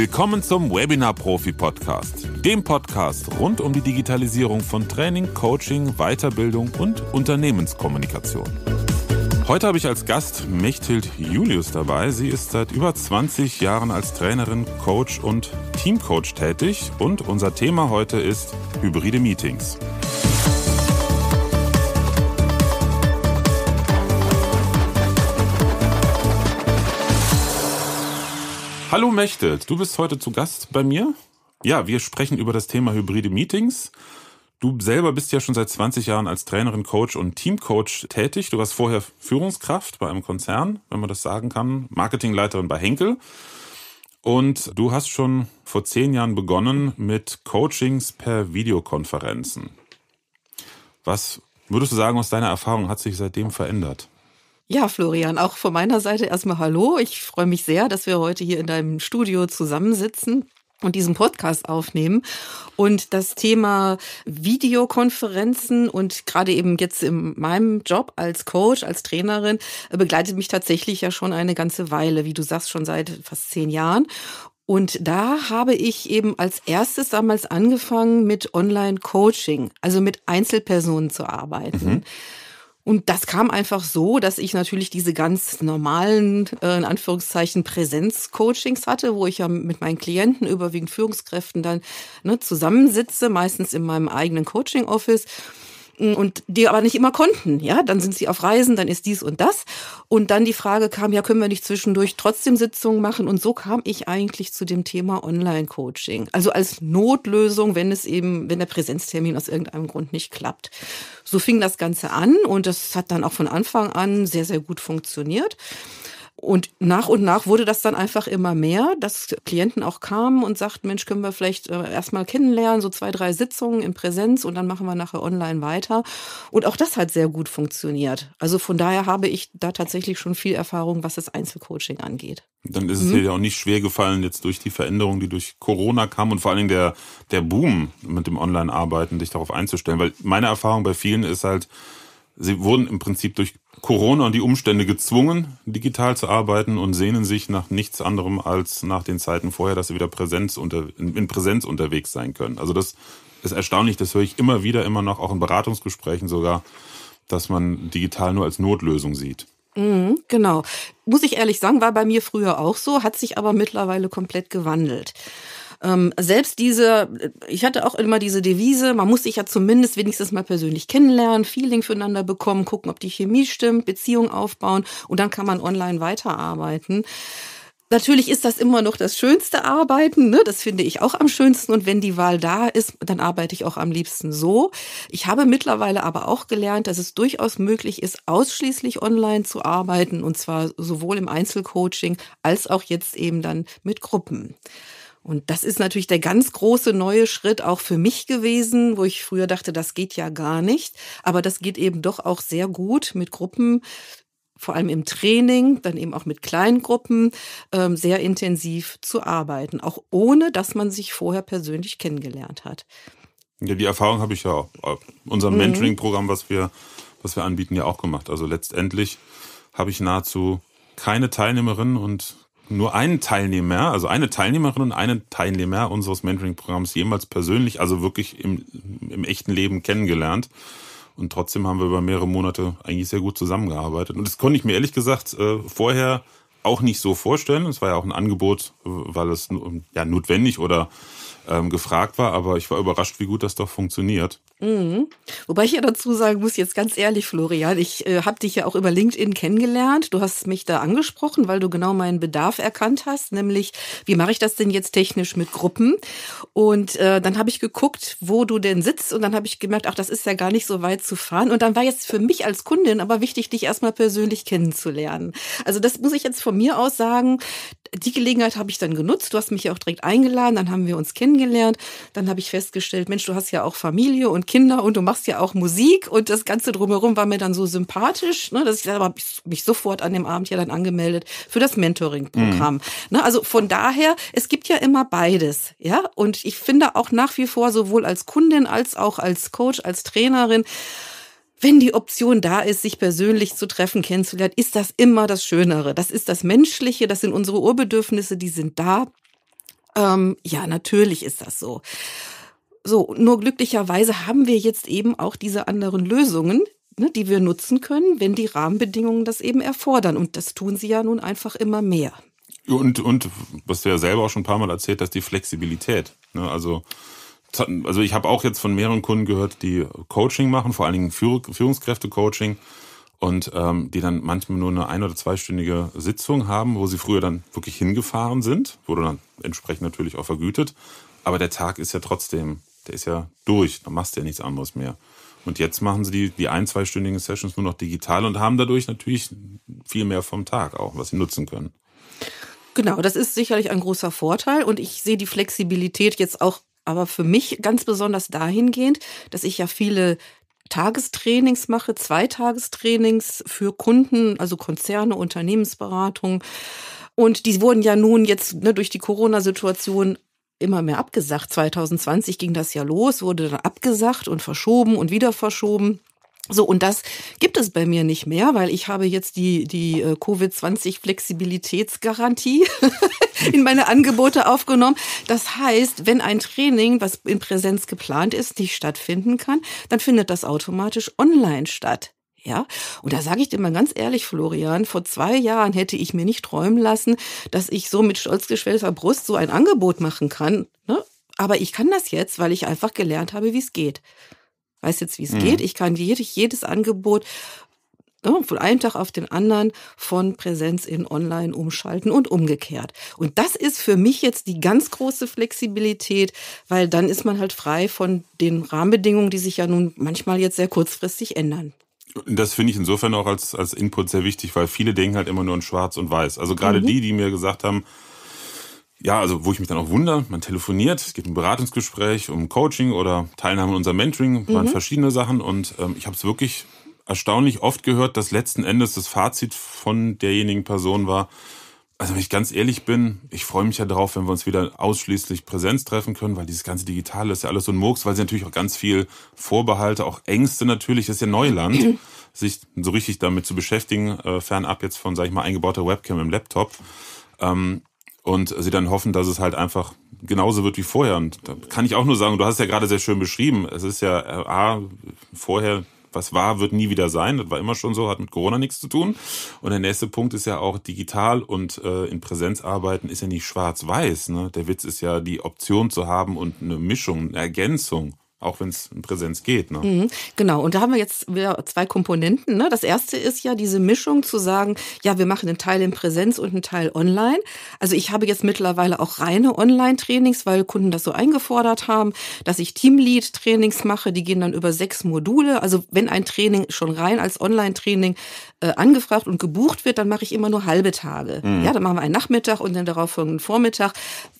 Willkommen zum Webinar Profi Podcast, dem Podcast rund um die Digitalisierung von Training, Coaching, Weiterbildung und Unternehmenskommunikation. Heute habe ich als Gast Mechthild Julius dabei. Sie ist seit über 20 Jahren als Trainerin, Coach und Teamcoach tätig und unser Thema heute ist hybride Meetings. Hallo Mechtet, du bist heute zu Gast bei mir. Ja, wir sprechen über das Thema hybride Meetings. Du selber bist ja schon seit 20 Jahren als Trainerin, Coach und Teamcoach tätig. Du warst vorher Führungskraft bei einem Konzern, wenn man das sagen kann, Marketingleiterin bei Henkel. Und du hast schon vor zehn Jahren begonnen mit Coachings per Videokonferenzen. Was würdest du sagen, aus deiner Erfahrung hat sich seitdem verändert? Ja, Florian, auch von meiner Seite erstmal Hallo. Ich freue mich sehr, dass wir heute hier in deinem Studio zusammensitzen und diesen Podcast aufnehmen. Und das Thema Videokonferenzen und gerade eben jetzt in meinem Job als Coach, als Trainerin, begleitet mich tatsächlich ja schon eine ganze Weile, wie du sagst, schon seit fast zehn Jahren. Und da habe ich eben als erstes damals angefangen mit Online-Coaching, also mit Einzelpersonen zu arbeiten. Mhm. Und das kam einfach so, dass ich natürlich diese ganz normalen, äh, in Anführungszeichen, Präsenzcoachings hatte, wo ich ja mit meinen Klienten, überwiegend Führungskräften, dann ne, zusammensitze, meistens in meinem eigenen Coaching-Office und die aber nicht immer konnten. Ja, dann sind sie auf Reisen, dann ist dies und das. Und dann die Frage kam, ja, können wir nicht zwischendurch trotzdem Sitzungen machen? Und so kam ich eigentlich zu dem Thema Online-Coaching. Also als Notlösung, wenn es eben, wenn der Präsenztermin aus irgendeinem Grund nicht klappt. So fing das Ganze an und das hat dann auch von Anfang an sehr, sehr gut funktioniert. Und nach und nach wurde das dann einfach immer mehr, dass Klienten auch kamen und sagten, Mensch, können wir vielleicht äh, erstmal kennenlernen, so zwei, drei Sitzungen in Präsenz und dann machen wir nachher online weiter. Und auch das hat sehr gut funktioniert. Also von daher habe ich da tatsächlich schon viel Erfahrung, was das Einzelcoaching angeht. Dann ist es mhm. dir ja auch nicht schwer gefallen, jetzt durch die Veränderung, die durch Corona kam und vor allen Dingen der, der Boom mit dem Online-Arbeiten, dich darauf einzustellen. Weil meine Erfahrung bei vielen ist halt, sie wurden im Prinzip durch Corona und die Umstände gezwungen, digital zu arbeiten und sehnen sich nach nichts anderem als nach den Zeiten vorher, dass sie wieder Präsenz unter, in Präsenz unterwegs sein können. Also das ist erstaunlich, das höre ich immer wieder, immer noch, auch in Beratungsgesprächen sogar, dass man digital nur als Notlösung sieht. Mhm, genau. Muss ich ehrlich sagen, war bei mir früher auch so, hat sich aber mittlerweile komplett gewandelt ähm, selbst diese, ich hatte auch immer diese Devise, man muss sich ja zumindest wenigstens mal persönlich kennenlernen, Feeling füreinander bekommen, gucken, ob die Chemie stimmt, Beziehung aufbauen und dann kann man online weiterarbeiten. Natürlich ist das immer noch das schönste Arbeiten, ne? das finde ich auch am schönsten. Und wenn die Wahl da ist, dann arbeite ich auch am liebsten so. Ich habe mittlerweile aber auch gelernt, dass es durchaus möglich ist, ausschließlich online zu arbeiten, und zwar sowohl im Einzelcoaching als auch jetzt eben dann mit Gruppen. Und das ist natürlich der ganz große neue Schritt auch für mich gewesen, wo ich früher dachte, das geht ja gar nicht. Aber das geht eben doch auch sehr gut mit Gruppen, vor allem im Training, dann eben auch mit kleinen Gruppen, ähm, sehr intensiv zu arbeiten, auch ohne dass man sich vorher persönlich kennengelernt hat. Ja, die Erfahrung habe ich ja auch. Äh, unser mhm. Mentoring-Programm, was wir, was wir anbieten, ja auch gemacht. Also letztendlich habe ich nahezu keine Teilnehmerinnen und nur einen Teilnehmer, also eine Teilnehmerin und einen Teilnehmer unseres Mentoring-Programms jemals persönlich, also wirklich im, im echten Leben kennengelernt. Und trotzdem haben wir über mehrere Monate eigentlich sehr gut zusammengearbeitet. Und das konnte ich mir ehrlich gesagt äh, vorher auch nicht so vorstellen. Es war ja auch ein Angebot, weil es ja notwendig oder ähm, gefragt war. Aber ich war überrascht, wie gut das doch funktioniert. Mhm. Wobei ich ja dazu sagen muss, jetzt ganz ehrlich, Florian, ich äh, habe dich ja auch über LinkedIn kennengelernt. Du hast mich da angesprochen, weil du genau meinen Bedarf erkannt hast, nämlich, wie mache ich das denn jetzt technisch mit Gruppen? Und äh, dann habe ich geguckt, wo du denn sitzt und dann habe ich gemerkt, ach, das ist ja gar nicht so weit zu fahren. Und dann war jetzt für mich als Kundin aber wichtig, dich erstmal persönlich kennenzulernen. Also das muss ich jetzt von mir aus sagen. Die Gelegenheit habe ich dann genutzt. Du hast mich ja auch direkt eingeladen, dann haben wir uns kennengelernt. Dann habe ich festgestellt, Mensch, du hast ja auch Familie und Kinder und du machst ja auch Musik und das Ganze drumherum war mir dann so sympathisch, ne, dass ich aber mich sofort an dem Abend ja dann angemeldet für das Mentoring-Programm. Mhm. Ne, also von daher, es gibt ja immer beides, ja. Und ich finde auch nach wie vor sowohl als Kundin als auch als Coach, als Trainerin, wenn die Option da ist, sich persönlich zu treffen, kennenzulernen, ist das immer das Schönere. Das ist das Menschliche, das sind unsere Urbedürfnisse, die sind da. Ähm, ja, natürlich ist das so. So, nur glücklicherweise haben wir jetzt eben auch diese anderen Lösungen, ne, die wir nutzen können, wenn die Rahmenbedingungen das eben erfordern. Und das tun sie ja nun einfach immer mehr. Und, und was du ja selber auch schon ein paar Mal erzählt hast, die Flexibilität. Ne? Also, also ich habe auch jetzt von mehreren Kunden gehört, die Coaching machen, vor allen Dingen Führungskräfte-Coaching und ähm, die dann manchmal nur eine ein- oder zweistündige Sitzung haben, wo sie früher dann wirklich hingefahren sind, wurde dann entsprechend natürlich auch vergütet. Aber der Tag ist ja trotzdem der ist ja durch, da machst du ja nichts anderes mehr. Und jetzt machen sie die, die ein-, zweistündigen Sessions nur noch digital und haben dadurch natürlich viel mehr vom Tag auch, was sie nutzen können. Genau, das ist sicherlich ein großer Vorteil und ich sehe die Flexibilität jetzt auch, aber für mich ganz besonders dahingehend, dass ich ja viele Tagestrainings mache, Zweitagestrainings für Kunden, also Konzerne, Unternehmensberatung. Und die wurden ja nun jetzt ne, durch die Corona-Situation immer mehr abgesagt. 2020 ging das ja los, wurde dann abgesagt und verschoben und wieder verschoben. So, und das gibt es bei mir nicht mehr, weil ich habe jetzt die, die äh, Covid-20-Flexibilitätsgarantie in meine Angebote aufgenommen. Das heißt, wenn ein Training, was in Präsenz geplant ist, nicht stattfinden kann, dann findet das automatisch online statt. Ja, und da sage ich dir mal ganz ehrlich, Florian, vor zwei Jahren hätte ich mir nicht träumen lassen, dass ich so mit stolz Brust so ein Angebot machen kann. Ne? Aber ich kann das jetzt, weil ich einfach gelernt habe, wie es geht. Weiß jetzt, wie es mhm. geht. Ich kann jedes, jedes Angebot ne, von einem Tag auf den anderen von Präsenz in Online umschalten und umgekehrt. Und das ist für mich jetzt die ganz große Flexibilität, weil dann ist man halt frei von den Rahmenbedingungen, die sich ja nun manchmal jetzt sehr kurzfristig ändern. Das finde ich insofern auch als, als Input sehr wichtig, weil viele denken halt immer nur in Schwarz und Weiß. Also gerade mhm. die, die mir gesagt haben, ja, also wo ich mich dann auch wundere, man telefoniert, es gibt ein Beratungsgespräch um Coaching oder Teilnahme in unserem Mentoring, waren mhm. verschiedene Sachen und ähm, ich habe es wirklich erstaunlich oft gehört, dass letzten Endes das Fazit von derjenigen Person war, also wenn ich ganz ehrlich bin, ich freue mich ja darauf, wenn wir uns wieder ausschließlich Präsenz treffen können, weil dieses ganze Digitale ist ja alles so ein Murks, weil sie natürlich auch ganz viel Vorbehalte, auch Ängste natürlich, das ist ja Neuland, sich so richtig damit zu beschäftigen, äh, fernab jetzt von, sag ich mal, eingebauter Webcam im Laptop. Ähm, und sie dann hoffen, dass es halt einfach genauso wird wie vorher. Und da kann ich auch nur sagen, du hast es ja gerade sehr schön beschrieben, es ist ja, äh, A, vorher was war, wird nie wieder sein. Das war immer schon so, hat mit Corona nichts zu tun. Und der nächste Punkt ist ja auch digital und äh, in Präsenz arbeiten ist ja nicht schwarz-weiß. Ne? Der Witz ist ja die Option zu haben und eine Mischung, eine Ergänzung auch wenn es in Präsenz geht. Ne? Mhm, genau, und da haben wir jetzt wieder zwei Komponenten. Ne? Das erste ist ja diese Mischung zu sagen, ja, wir machen einen Teil in Präsenz und einen Teil online. Also ich habe jetzt mittlerweile auch reine Online-Trainings, weil Kunden das so eingefordert haben, dass ich Teamlead-Trainings mache, die gehen dann über sechs Module. Also wenn ein Training schon rein als Online-Training äh, angefragt und gebucht wird, dann mache ich immer nur halbe Tage. Mhm. Ja, dann machen wir einen Nachmittag und dann darauf folgenden Vormittag,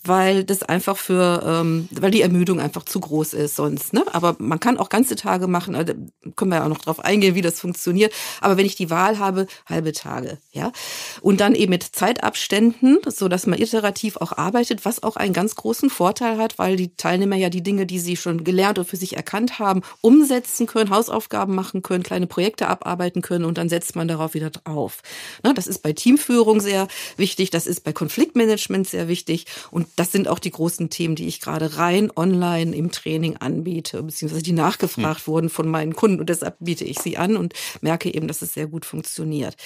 weil das einfach für, ähm, weil die Ermüdung einfach zu groß ist sonst ist. Ne? Aber man kann auch ganze Tage machen, da also, können wir ja auch noch drauf eingehen, wie das funktioniert. Aber wenn ich die Wahl habe, halbe Tage. ja. Und dann eben mit Zeitabständen, so dass man iterativ auch arbeitet, was auch einen ganz großen Vorteil hat, weil die Teilnehmer ja die Dinge, die sie schon gelernt und für sich erkannt haben, umsetzen können, Hausaufgaben machen können, kleine Projekte abarbeiten können und dann setzt man darauf wieder drauf. Ne? Das ist bei Teamführung sehr wichtig, das ist bei Konfliktmanagement sehr wichtig und das sind auch die großen Themen, die ich gerade rein online im Training anbiete anbiete, beziehungsweise die nachgefragt mhm. wurden von meinen Kunden. Und deshalb biete ich sie an und merke eben, dass es sehr gut funktioniert.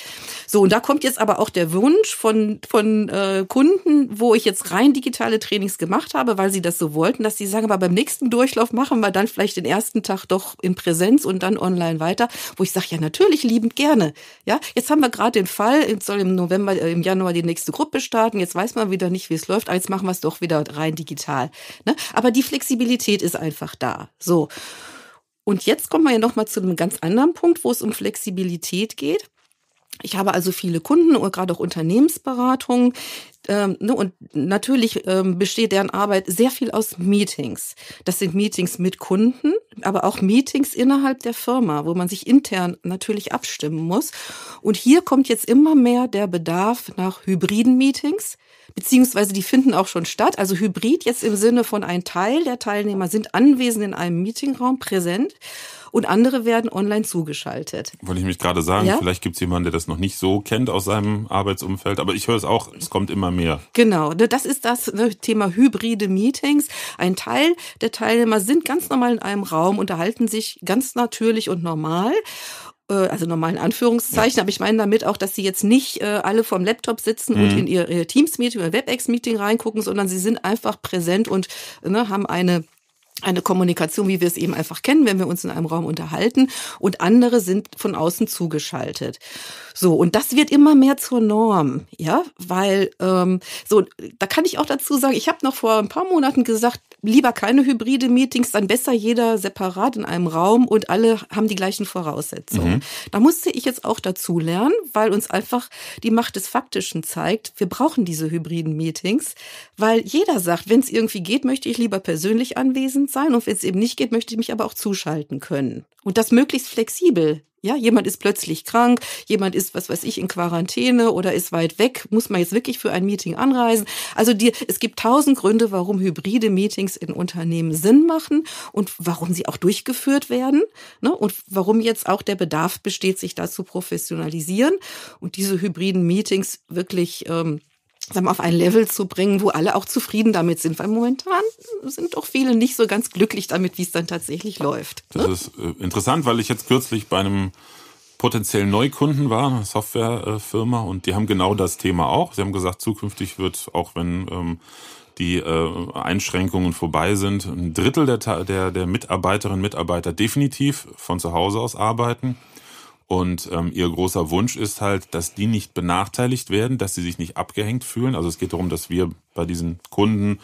So, und da kommt jetzt aber auch der Wunsch von, von äh, Kunden, wo ich jetzt rein digitale Trainings gemacht habe, weil sie das so wollten, dass sie sagen, aber beim nächsten Durchlauf machen wir dann vielleicht den ersten Tag doch in Präsenz und dann online weiter, wo ich sage, ja, natürlich liebend gerne. Ja, jetzt haben wir gerade den Fall, jetzt soll im November, äh, im Januar die nächste Gruppe starten, jetzt weiß man wieder nicht, wie es läuft, also jetzt machen wir es doch wieder rein digital. Ne? Aber die Flexibilität ist einfach da. So. Und jetzt kommen wir ja nochmal zu einem ganz anderen Punkt, wo es um Flexibilität geht. Ich habe also viele Kunden und gerade auch Unternehmensberatungen. Ähm, ne, und natürlich ähm, besteht deren Arbeit sehr viel aus Meetings. Das sind Meetings mit Kunden, aber auch Meetings innerhalb der Firma, wo man sich intern natürlich abstimmen muss. Und hier kommt jetzt immer mehr der Bedarf nach hybriden Meetings, beziehungsweise die finden auch schon statt. Also hybrid jetzt im Sinne von ein Teil der Teilnehmer sind anwesend in einem Meetingraum präsent und andere werden online zugeschaltet. Wollte ich mich gerade sagen, ja? vielleicht gibt es jemanden, der das noch nicht so kennt aus seinem Arbeitsumfeld, aber ich höre es auch, es kommt immer mehr. Genau, ne, das ist das ne, Thema hybride Meetings. Ein Teil der Teilnehmer sind ganz normal in einem Raum, unterhalten sich ganz natürlich und normal äh, also normalen Anführungszeichen, ja. aber ich meine damit auch, dass sie jetzt nicht äh, alle vorm Laptop sitzen mhm. und in ihr, ihr Teams-Meeting oder WebEx-Meeting reingucken, sondern sie sind einfach präsent und ne, haben eine eine Kommunikation, wie wir es eben einfach kennen, wenn wir uns in einem Raum unterhalten und andere sind von außen zugeschaltet. So, und das wird immer mehr zur Norm, ja, weil ähm, so, da kann ich auch dazu sagen, ich habe noch vor ein paar Monaten gesagt, lieber keine hybride Meetings, dann besser jeder separat in einem Raum und alle haben die gleichen Voraussetzungen. Mhm. Da musste ich jetzt auch dazu lernen, weil uns einfach die Macht des Faktischen zeigt, wir brauchen diese hybriden Meetings, weil jeder sagt, wenn es irgendwie geht, möchte ich lieber persönlich anwesend sein und wenn es eben nicht geht, möchte ich mich aber auch zuschalten können. Und das möglichst flexibel ja, jemand ist plötzlich krank, jemand ist, was weiß ich, in Quarantäne oder ist weit weg, muss man jetzt wirklich für ein Meeting anreisen. Also die, es gibt tausend Gründe, warum hybride Meetings in Unternehmen Sinn machen und warum sie auch durchgeführt werden ne? und warum jetzt auch der Bedarf besteht, sich da zu professionalisieren und diese hybriden Meetings wirklich ähm, sagen, auf ein Level zu bringen, wo alle auch zufrieden damit sind, weil momentan sind doch viele nicht so ganz glücklich damit, wie es dann tatsächlich läuft. Ne? Das ist äh, interessant, weil ich jetzt kürzlich bei einem potenziellen Neukunden war, einer Softwarefirma, und die haben genau das Thema auch. Sie haben gesagt, zukünftig wird, auch wenn ähm, die äh, Einschränkungen vorbei sind, ein Drittel der, der, der Mitarbeiterinnen und Mitarbeiter definitiv von zu Hause aus arbeiten. Und ähm, ihr großer Wunsch ist halt, dass die nicht benachteiligt werden, dass sie sich nicht abgehängt fühlen. Also es geht darum, dass wir bei diesen Kunden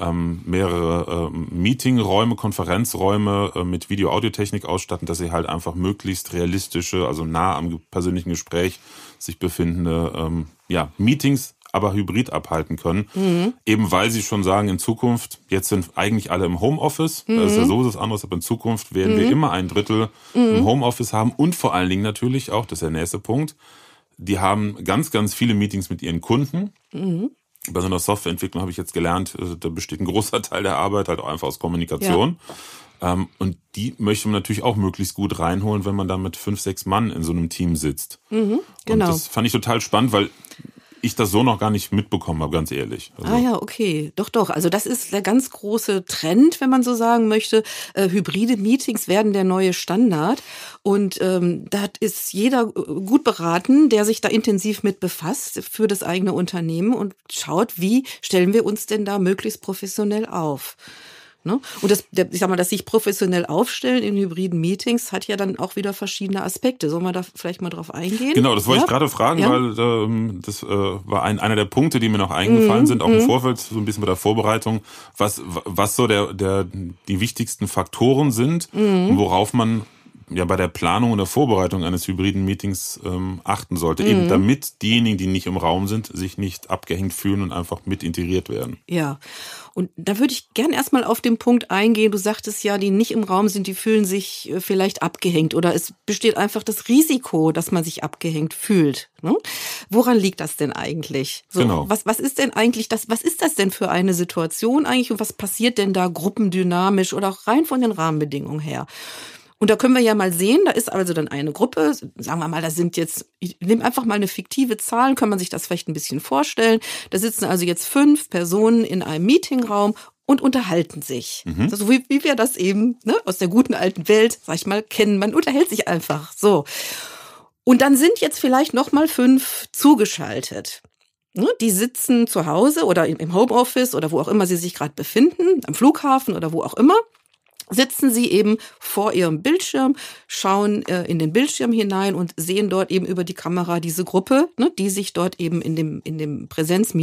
ähm, mehrere ähm, Meetingräume, Konferenzräume äh, mit Video-Audiotechnik ausstatten, dass sie halt einfach möglichst realistische, also nah am persönlichen Gespräch sich befindende ähm, ja, Meetings aber hybrid abhalten können. Mhm. Eben weil sie schon sagen, in Zukunft, jetzt sind eigentlich alle im Homeoffice, mhm. das ist ja mhm. so was anderes, aber in Zukunft werden mhm. wir immer ein Drittel im mhm. Homeoffice haben und vor allen Dingen natürlich auch, das ist der nächste Punkt, die haben ganz, ganz viele Meetings mit ihren Kunden. Mhm. Bei so einer Softwareentwicklung habe ich jetzt gelernt, äh, da besteht ein großer Teil der Arbeit halt auch einfach aus Kommunikation. Ja ähm, und die möchte man natürlich auch möglichst gut reinholen, wenn man da mit fünf, sechs Mann in so einem Team sitzt. Mhm, genau. Und das fand ich total spannend, weil ich das so noch gar nicht mitbekommen habe, ganz ehrlich. Also ah ja, okay. Doch, doch. Also das ist der ganz große Trend, wenn man so sagen möchte. Äh, hybride Meetings werden der neue Standard. Und ähm, da ist jeder äh, gut beraten, der sich da intensiv mit befasst für das eigene Unternehmen und schaut, wie stellen wir uns denn da möglichst professionell auf. Ne? Und das, der, ich sag mal, das sich professionell aufstellen in hybriden Meetings hat ja dann auch wieder verschiedene Aspekte. Sollen wir da vielleicht mal drauf eingehen? Genau, das wollte ja? ich gerade fragen, ja? weil ähm, das äh, war ein, einer der Punkte, die mir noch eingefallen mhm. sind, auch im mhm. Vorfeld, so ein bisschen bei der Vorbereitung, was, was so der, der, die wichtigsten Faktoren sind, mhm. worauf man ja bei der Planung und der Vorbereitung eines hybriden Meetings ähm, achten sollte, mhm. eben damit diejenigen, die nicht im Raum sind, sich nicht abgehängt fühlen und einfach mit integriert werden. Ja, und da würde ich gern erstmal auf den Punkt eingehen. Du sagtest ja, die nicht im Raum sind, die fühlen sich äh, vielleicht abgehängt oder es besteht einfach das Risiko, dass man sich abgehängt fühlt. Ne? Woran liegt das denn eigentlich? So, genau. Was, was ist denn eigentlich das, was ist das denn für eine Situation eigentlich und was passiert denn da gruppendynamisch oder auch rein von den Rahmenbedingungen her? Und da können wir ja mal sehen, da ist also dann eine Gruppe, sagen wir mal, da sind jetzt, ich nehme einfach mal eine fiktive Zahl, kann man sich das vielleicht ein bisschen vorstellen. Da sitzen also jetzt fünf Personen in einem Meetingraum und unterhalten sich. Mhm. Also wie, wie wir das eben ne, aus der guten alten Welt, sag ich mal, kennen. Man unterhält sich einfach so. Und dann sind jetzt vielleicht noch mal fünf zugeschaltet. Ne, die sitzen zu Hause oder im Homeoffice oder wo auch immer sie sich gerade befinden, am Flughafen oder wo auch immer sitzen sie eben vor ihrem Bildschirm, schauen äh, in den Bildschirm hinein und sehen dort eben über die Kamera diese Gruppe, ne, die sich dort eben in dem, in dem präsenz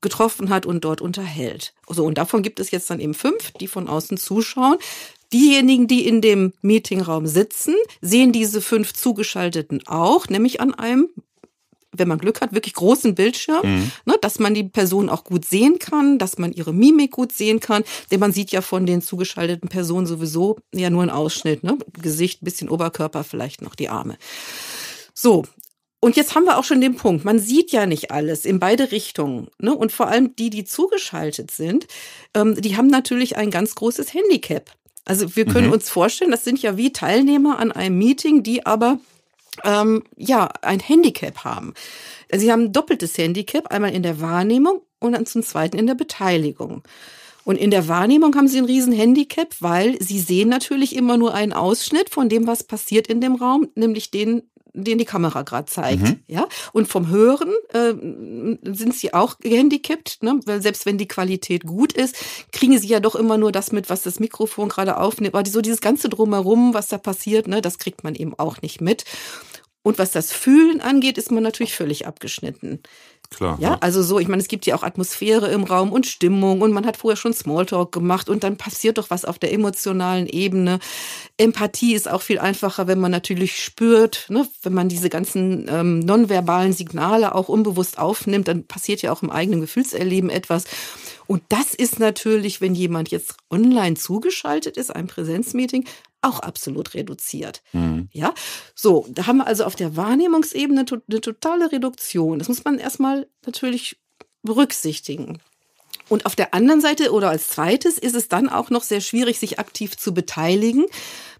getroffen hat und dort unterhält. So, und davon gibt es jetzt dann eben fünf, die von außen zuschauen. Diejenigen, die in dem Meetingraum sitzen, sehen diese fünf Zugeschalteten auch, nämlich an einem wenn man Glück hat, wirklich großen Bildschirm, mhm. ne, dass man die Person auch gut sehen kann, dass man ihre Mimik gut sehen kann, denn man sieht ja von den zugeschalteten Personen sowieso ja nur einen Ausschnitt, ne? Gesicht, bisschen Oberkörper, vielleicht noch die Arme. So, und jetzt haben wir auch schon den Punkt, man sieht ja nicht alles in beide Richtungen. Ne? Und vor allem die, die zugeschaltet sind, ähm, die haben natürlich ein ganz großes Handicap. Also wir können mhm. uns vorstellen, das sind ja wie Teilnehmer an einem Meeting, die aber ähm, ja, ein Handicap haben. Sie haben ein doppeltes Handicap, einmal in der Wahrnehmung und dann zum Zweiten in der Beteiligung. Und in der Wahrnehmung haben sie ein riesen Handicap, weil sie sehen natürlich immer nur einen Ausschnitt von dem, was passiert in dem Raum, nämlich den, den die Kamera gerade zeigt. Mhm. Ja? Und vom Hören äh, sind sie auch gehandicapt, ne? weil selbst wenn die Qualität gut ist, kriegen sie ja doch immer nur das mit, was das Mikrofon gerade aufnimmt. Aber so dieses ganze Drumherum, was da passiert, ne, das kriegt man eben auch nicht mit. Und was das Fühlen angeht, ist man natürlich völlig abgeschnitten. Klar. Ja, ja, also so, ich meine, es gibt ja auch Atmosphäre im Raum und Stimmung und man hat vorher schon Smalltalk gemacht und dann passiert doch was auf der emotionalen Ebene. Empathie ist auch viel einfacher, wenn man natürlich spürt, ne? wenn man diese ganzen ähm, nonverbalen Signale auch unbewusst aufnimmt, dann passiert ja auch im eigenen Gefühlserleben etwas. Und das ist natürlich, wenn jemand jetzt online zugeschaltet ist, ein Präsenzmeeting, auch absolut reduziert. Mhm. Ja, so, da haben wir also auf der Wahrnehmungsebene eine totale Reduktion. Das muss man erstmal natürlich berücksichtigen. Und auf der anderen Seite oder als zweites ist es dann auch noch sehr schwierig, sich aktiv zu beteiligen,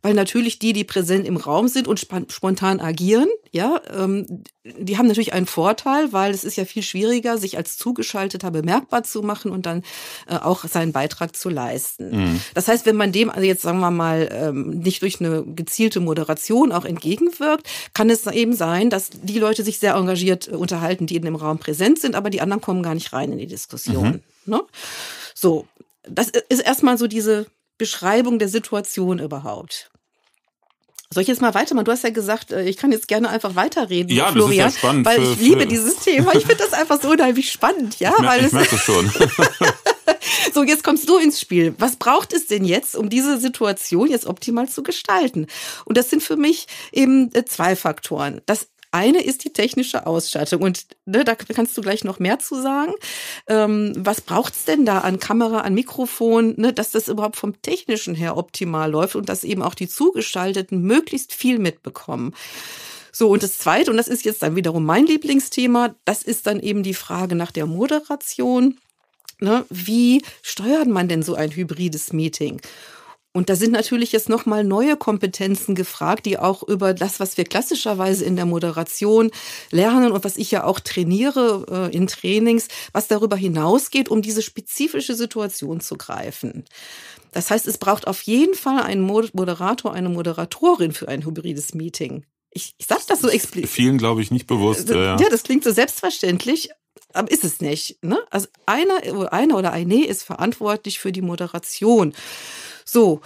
weil natürlich die, die präsent im Raum sind und spontan agieren, ja, ähm, die haben natürlich einen Vorteil, weil es ist ja viel schwieriger, sich als Zugeschalteter bemerkbar zu machen und dann äh, auch seinen Beitrag zu leisten. Mhm. Das heißt, wenn man dem also jetzt sagen wir mal ähm, nicht durch eine gezielte Moderation auch entgegenwirkt, kann es eben sein, dass die Leute sich sehr engagiert äh, unterhalten, die in dem Raum präsent sind, aber die anderen kommen gar nicht rein in die Diskussion. Mhm. Ne? So, das ist erstmal so diese Beschreibung der Situation überhaupt. Soll ich jetzt mal weitermachen? Du hast ja gesagt, äh, ich kann jetzt gerne einfach weiterreden. Ja, Florian, das ist ja spannend. Weil ich für, liebe dieses Thema. Ich finde das einfach so unheimlich spannend. Ja, ich, mer weil ich merke es schon. so, jetzt kommst du ins Spiel. Was braucht es denn jetzt, um diese Situation jetzt optimal zu gestalten? Und das sind für mich eben äh, zwei Faktoren. Das eine ist die technische Ausstattung und ne, da kannst du gleich noch mehr zu sagen. Ähm, was braucht's denn da an Kamera, an Mikrofon, ne, dass das überhaupt vom technischen her optimal läuft und dass eben auch die Zugeschalteten möglichst viel mitbekommen? So, und das Zweite, und das ist jetzt dann wiederum mein Lieblingsthema, das ist dann eben die Frage nach der Moderation. Ne? Wie steuert man denn so ein hybrides Meeting? Und da sind natürlich jetzt nochmal neue Kompetenzen gefragt, die auch über das, was wir klassischerweise in der Moderation lernen und was ich ja auch trainiere äh, in Trainings, was darüber hinausgeht, um diese spezifische Situation zu greifen. Das heißt, es braucht auf jeden Fall einen Moderator, eine Moderatorin für ein hybrides Meeting. Ich, ich sage das so explizit. Vielen, glaube ich, nicht bewusst. Ja, ja, das klingt so selbstverständlich, aber ist es nicht. Ne? Also einer, einer oder eine ist verantwortlich für die Moderation. So,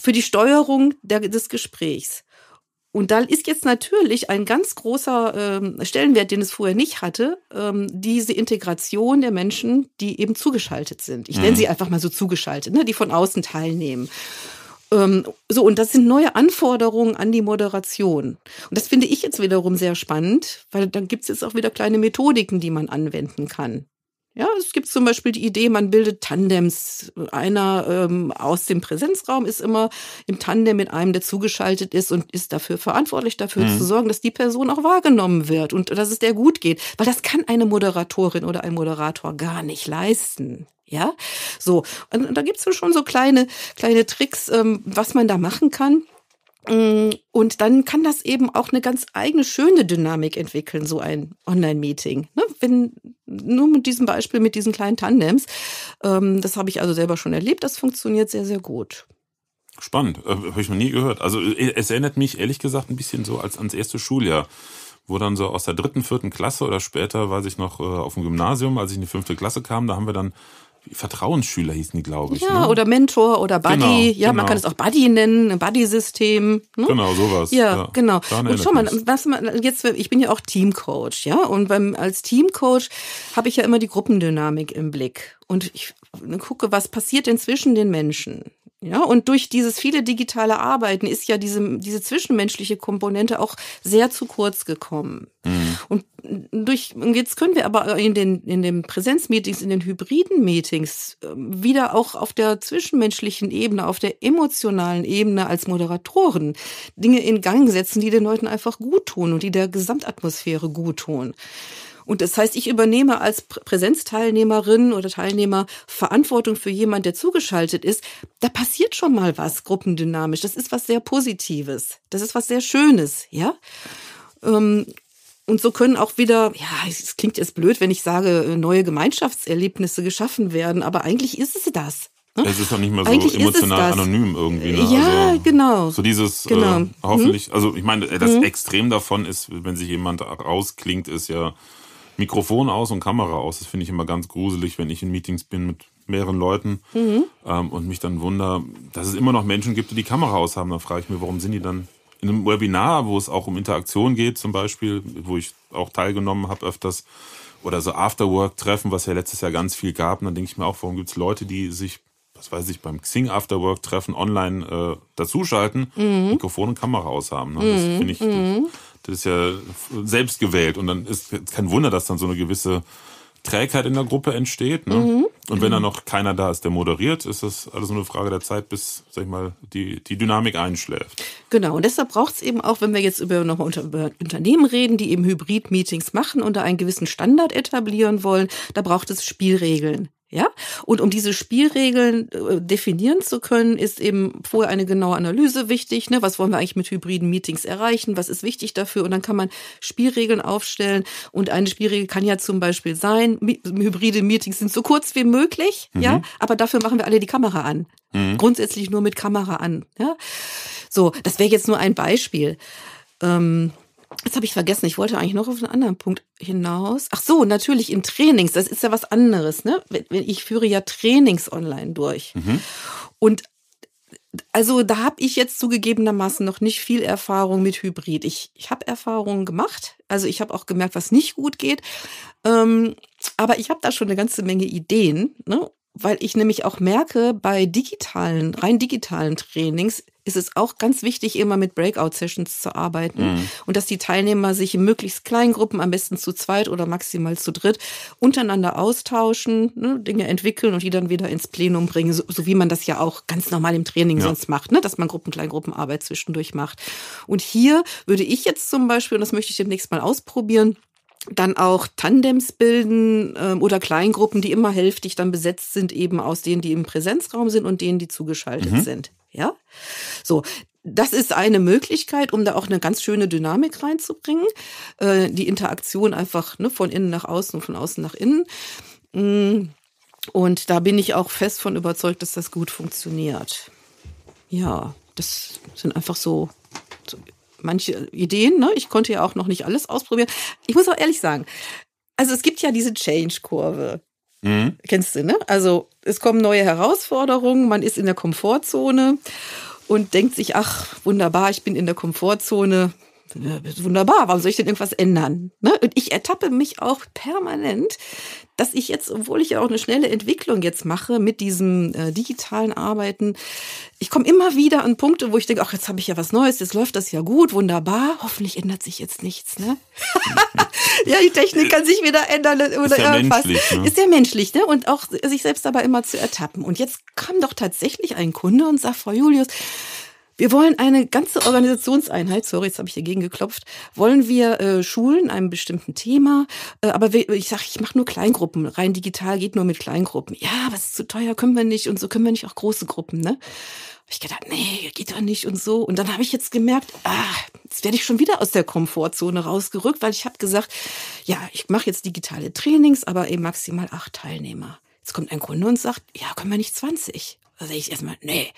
für die Steuerung der, des Gesprächs. Und da ist jetzt natürlich ein ganz großer ähm, Stellenwert, den es vorher nicht hatte, ähm, diese Integration der Menschen, die eben zugeschaltet sind. Ich nenne sie mhm. einfach mal so zugeschaltet, ne, die von außen teilnehmen. Ähm, so, und das sind neue Anforderungen an die Moderation. Und das finde ich jetzt wiederum sehr spannend, weil dann gibt es jetzt auch wieder kleine Methodiken, die man anwenden kann. Ja, es gibt zum Beispiel die Idee, man bildet Tandems. Einer ähm, aus dem Präsenzraum ist immer im Tandem mit einem, der zugeschaltet ist und ist dafür verantwortlich, dafür mhm. zu sorgen, dass die Person auch wahrgenommen wird und dass es der gut geht. Weil das kann eine Moderatorin oder ein Moderator gar nicht leisten. Ja, so. Und da gibt's schon so kleine, kleine Tricks, ähm, was man da machen kann. Mm, und dann kann das eben auch eine ganz eigene schöne Dynamik entwickeln, so ein Online-Meeting. Ne? Wenn nur mit diesem Beispiel, mit diesen kleinen Tandems. Ähm, das habe ich also selber schon erlebt. Das funktioniert sehr, sehr gut. Spannend, äh, habe ich noch nie gehört. Also äh, es erinnert mich ehrlich gesagt ein bisschen so als ans erste Schuljahr, wo dann so aus der dritten, vierten Klasse oder später, weiß ich noch, äh, auf dem Gymnasium, als ich in die fünfte Klasse kam, da haben wir dann Vertrauensschüler hießen die, glaube ich. Ja, ne? oder Mentor oder Buddy. Genau, ja, genau. man kann es auch Buddy nennen, ein Buddy-System. Ne? Genau, sowas. Ja, ja. genau. Und schau mal, was man jetzt, ich bin ja auch Teamcoach, ja, und beim, als Teamcoach habe ich ja immer die Gruppendynamik im Blick und ich ne, gucke, was passiert denn zwischen den Menschen. Ja, und durch dieses viele digitale Arbeiten ist ja diese, diese zwischenmenschliche Komponente auch sehr zu kurz gekommen. Mhm. Und durch, jetzt können wir aber in den, in den Präsenzmeetings, in den hybriden Meetings ähm, wieder auch auf der zwischenmenschlichen Ebene, auf der emotionalen Ebene als Moderatoren Dinge in Gang setzen, die den Leuten einfach gut tun und die der Gesamtatmosphäre gut tun. Und das heißt, ich übernehme als Präsenzteilnehmerin oder Teilnehmer Verantwortung für jemanden, der zugeschaltet ist. Da passiert schon mal was gruppendynamisch. Das ist was sehr Positives. Das ist was sehr Schönes, ja. Ähm, und so können auch wieder, ja, es klingt jetzt blöd, wenn ich sage, neue Gemeinschaftserlebnisse geschaffen werden, aber eigentlich ist es das. Ne? Es ist doch nicht mehr so eigentlich emotional anonym irgendwie. Ne? Ja, also, genau. So dieses, äh, genau. Äh, hoffentlich, hm? also ich meine, das hm? Extrem davon ist, wenn sich jemand rausklingt, ist ja, Mikrofon aus und Kamera aus. Das finde ich immer ganz gruselig, wenn ich in Meetings bin mit mehreren Leuten mhm. ähm, und mich dann wunder, dass es immer noch Menschen gibt, die die Kamera aus haben. Dann frage ich mich, warum sind die dann in einem Webinar, wo es auch um Interaktion geht, zum Beispiel, wo ich auch teilgenommen habe öfters, oder so Afterwork-Treffen, was ja letztes Jahr ganz viel gab. Und dann denke ich mir auch, warum gibt es Leute, die sich, was weiß ich, beim Xing Afterwork-Treffen online äh, dazuschalten, mhm. Mikrofon und Kamera aushaben. Ne? Das mhm. finde ich. Mhm. Das, das ist ja selbst gewählt. Und dann ist kein Wunder, dass dann so eine gewisse Trägheit in der Gruppe entsteht. Ne? Mhm. Und wenn dann noch keiner da ist, der moderiert, ist das alles nur eine Frage der Zeit, bis, sag ich mal, die, die Dynamik einschläft. Genau, und deshalb braucht es eben auch, wenn wir jetzt über nochmal unter, über Unternehmen reden, die eben Hybrid-Meetings machen und da einen gewissen Standard etablieren wollen, da braucht es Spielregeln. Ja, und um diese Spielregeln äh, definieren zu können, ist eben vorher eine genaue Analyse wichtig. Ne? Was wollen wir eigentlich mit hybriden Meetings erreichen? Was ist wichtig dafür? Und dann kann man Spielregeln aufstellen. Und eine Spielregel kann ja zum Beispiel sein, hybride Meetings sind so kurz wie möglich. Mhm. Ja, aber dafür machen wir alle die Kamera an. Mhm. Grundsätzlich nur mit Kamera an. Ja, so, das wäre jetzt nur ein Beispiel. Ähm, das habe ich vergessen, ich wollte eigentlich noch auf einen anderen Punkt hinaus. Ach so, natürlich in Trainings, das ist ja was anderes, ne? Ich führe ja Trainings online durch. Mhm. Und also da habe ich jetzt zugegebenermaßen noch nicht viel Erfahrung mit Hybrid. Ich, ich habe Erfahrungen gemacht, also ich habe auch gemerkt, was nicht gut geht. Ähm, aber ich habe da schon eine ganze Menge Ideen. Ne? weil ich nämlich auch merke, bei digitalen, rein digitalen Trainings ist es auch ganz wichtig, immer mit Breakout-Sessions zu arbeiten mhm. und dass die Teilnehmer sich in möglichst kleinen Gruppen, am besten zu zweit oder maximal zu dritt, untereinander austauschen, ne, Dinge entwickeln und die dann wieder ins Plenum bringen, so, so wie man das ja auch ganz normal im Training ja. sonst macht, ne, dass man Gruppen, Kleingruppenarbeit zwischendurch macht. Und hier würde ich jetzt zum Beispiel, und das möchte ich demnächst mal ausprobieren, dann auch Tandems bilden ähm, oder Kleingruppen, die immer hälftig dann besetzt sind, eben aus denen, die im Präsenzraum sind und denen, die zugeschaltet mhm. sind. Ja, so. Das ist eine Möglichkeit, um da auch eine ganz schöne Dynamik reinzubringen. Äh, die Interaktion einfach ne, von innen nach außen und von außen nach innen. Mm, und da bin ich auch fest von überzeugt, dass das gut funktioniert. Ja, das sind einfach so, so manche Ideen. Ne? Ich konnte ja auch noch nicht alles ausprobieren. Ich muss auch ehrlich sagen, also es gibt ja diese Change-Kurve. Mhm. Kennst du, ne? Also es kommen neue Herausforderungen, man ist in der Komfortzone und denkt sich, ach, wunderbar, ich bin in der Komfortzone, wunderbar, warum soll ich denn irgendwas ändern? Ne? Und ich ertappe mich auch permanent, dass ich jetzt, obwohl ich ja auch eine schnelle Entwicklung jetzt mache mit diesem äh, digitalen Arbeiten, ich komme immer wieder an Punkte, wo ich denke, ach, jetzt habe ich ja was Neues, jetzt läuft das ja gut, wunderbar, hoffentlich ändert sich jetzt nichts. Ne? ja, die Technik kann sich wieder ändern oder ist ja irgendwas. ne? Ist ja menschlich, ne? Und auch sich selbst dabei immer zu ertappen. Und jetzt kam doch tatsächlich ein Kunde und sagt, Frau Julius, wir wollen eine ganze Organisationseinheit, sorry, jetzt habe ich hier gegen geklopft, wollen wir äh, schulen, einem bestimmten Thema. Äh, aber wir, ich sage, ich mache nur Kleingruppen. Rein digital geht nur mit Kleingruppen. Ja, was ist zu teuer, können wir nicht. Und so können wir nicht auch große Gruppen, ne? Hab ich gedacht, nee, geht doch nicht und so. Und dann habe ich jetzt gemerkt, ah, jetzt werde ich schon wieder aus der Komfortzone rausgerückt, weil ich habe gesagt, ja, ich mache jetzt digitale Trainings, aber eben maximal acht Teilnehmer. Jetzt kommt ein Kunde und sagt, ja, können wir nicht 20? Da sage ich erstmal, nee.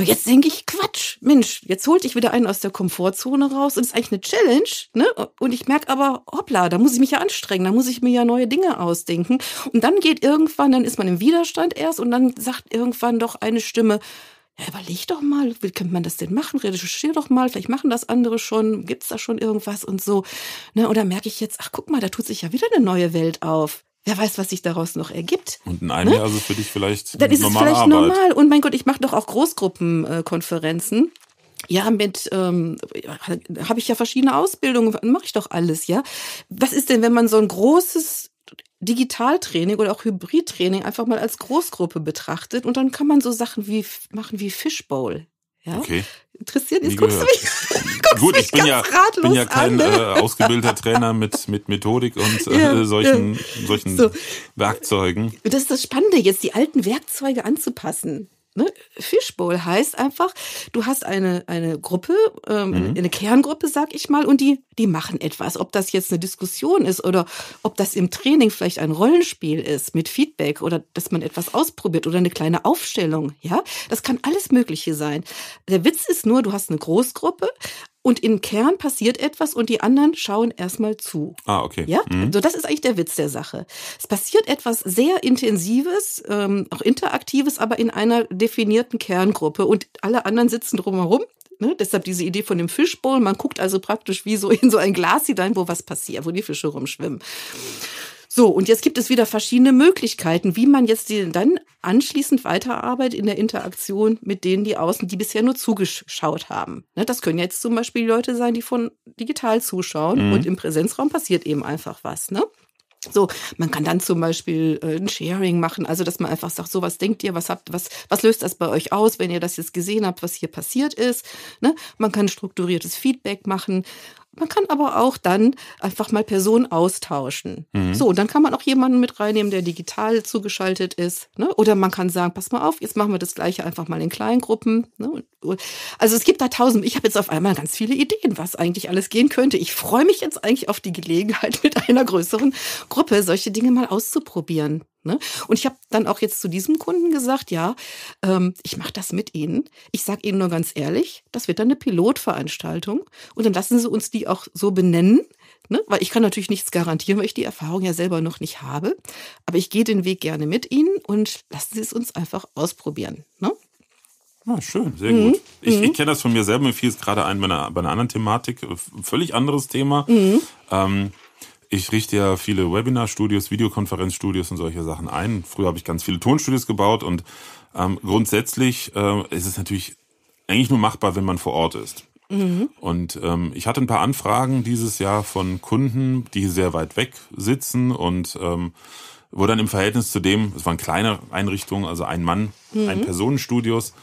Und jetzt denke ich, Quatsch, Mensch, jetzt holt ich wieder einen aus der Komfortzone raus und ist eigentlich eine Challenge, ne? Und ich merke aber, hoppla, da muss ich mich ja anstrengen, da muss ich mir ja neue Dinge ausdenken. Und dann geht irgendwann, dann ist man im Widerstand erst und dann sagt irgendwann doch eine Stimme, ja, überleg doch mal, wie könnte man das denn machen? Recherchier doch mal, vielleicht machen das andere schon, gibt's da schon irgendwas und so. Ne? Und Oder merke ich jetzt, ach guck mal, da tut sich ja wieder eine neue Welt auf. Wer weiß, was sich daraus noch ergibt. Und in einem ne? Jahr ist es für dich vielleicht Dann ist es vielleicht Arbeit. normal. Und mein Gott, ich mache doch auch Großgruppenkonferenzen. Ja, mit ähm, habe ich ja verschiedene Ausbildungen, mache ich doch alles, ja. Was ist denn, wenn man so ein großes Digitaltraining oder auch Hybridtraining einfach mal als Großgruppe betrachtet und dann kann man so Sachen wie machen wie Fishbowl, ja? Okay. Interessiert, jetzt guckst du mich. guckst Gut, mich ich bin ja, bin ja kein äh, ausgebildeter Trainer mit, mit Methodik und äh, ja, solchen, ja. solchen so. Werkzeugen. Das ist das Spannende, jetzt die alten Werkzeuge anzupassen ne? Fishbowl heißt einfach, du hast eine, eine Gruppe, ähm, mhm. eine Kerngruppe, sag ich mal, und die, die machen etwas. Ob das jetzt eine Diskussion ist oder ob das im Training vielleicht ein Rollenspiel ist mit Feedback oder dass man etwas ausprobiert oder eine kleine Aufstellung, ja? Das kann alles Mögliche sein. Der Witz ist nur, du hast eine Großgruppe, und im Kern passiert etwas und die anderen schauen erstmal zu. Ah, okay. Ja, mhm. so also das ist eigentlich der Witz der Sache. Es passiert etwas sehr Intensives, ähm, auch Interaktives, aber in einer definierten Kerngruppe und alle anderen sitzen drumherum. Ne? Deshalb diese Idee von dem Fischbowl. Man guckt also praktisch wie so in so ein Glas hinein, wo was passiert, wo die Fische rumschwimmen. So, und jetzt gibt es wieder verschiedene Möglichkeiten, wie man jetzt die dann anschließend weiterarbeitet in der Interaktion mit denen, die außen, die bisher nur zugeschaut haben. Ne, das können jetzt zum Beispiel Leute sein, die von digital zuschauen mhm. und im Präsenzraum passiert eben einfach was. Ne? So, man kann dann zum Beispiel äh, ein Sharing machen, also dass man einfach sagt, so was denkt ihr, was habt, was, was löst das bei euch aus, wenn ihr das jetzt gesehen habt, was hier passiert ist. Ne? Man kann strukturiertes Feedback machen. Man kann aber auch dann einfach mal Personen austauschen. Mhm. So, und dann kann man auch jemanden mit reinnehmen, der digital zugeschaltet ist. Ne? Oder man kann sagen, pass mal auf, jetzt machen wir das gleiche einfach mal in kleinen Gruppen. Ne? Also es gibt da tausend, ich habe jetzt auf einmal ganz viele Ideen, was eigentlich alles gehen könnte. Ich freue mich jetzt eigentlich auf die Gelegenheit, mit einer größeren Gruppe solche Dinge mal auszuprobieren. Ne? Und ich habe dann auch jetzt zu diesem Kunden gesagt, ja, ähm, ich mache das mit Ihnen. Ich sage Ihnen nur ganz ehrlich, das wird dann eine Pilotveranstaltung und dann lassen Sie uns die auch so benennen, ne? weil ich kann natürlich nichts garantieren, weil ich die Erfahrung ja selber noch nicht habe. Aber ich gehe den Weg gerne mit Ihnen und lassen Sie es uns einfach ausprobieren. Ne? Ja, ah, schön, sehr mhm. gut. Ich, mhm. ich kenne das von mir selber, mir fiel es gerade ein bei einer, bei einer anderen Thematik, äh, völlig anderes Thema. Mhm. Ähm, ich richte ja viele webinar Webinarstudios, Videokonferenzstudios und solche Sachen ein. Früher habe ich ganz viele Tonstudios gebaut und ähm, grundsätzlich äh, ist es natürlich eigentlich nur machbar, wenn man vor Ort ist. Mhm. Und ähm, ich hatte ein paar Anfragen dieses Jahr von Kunden, die sehr weit weg sitzen und ähm, wo dann im Verhältnis zu dem, es waren kleine Einrichtungen, also ein Mann, mhm. ein Personenstudios,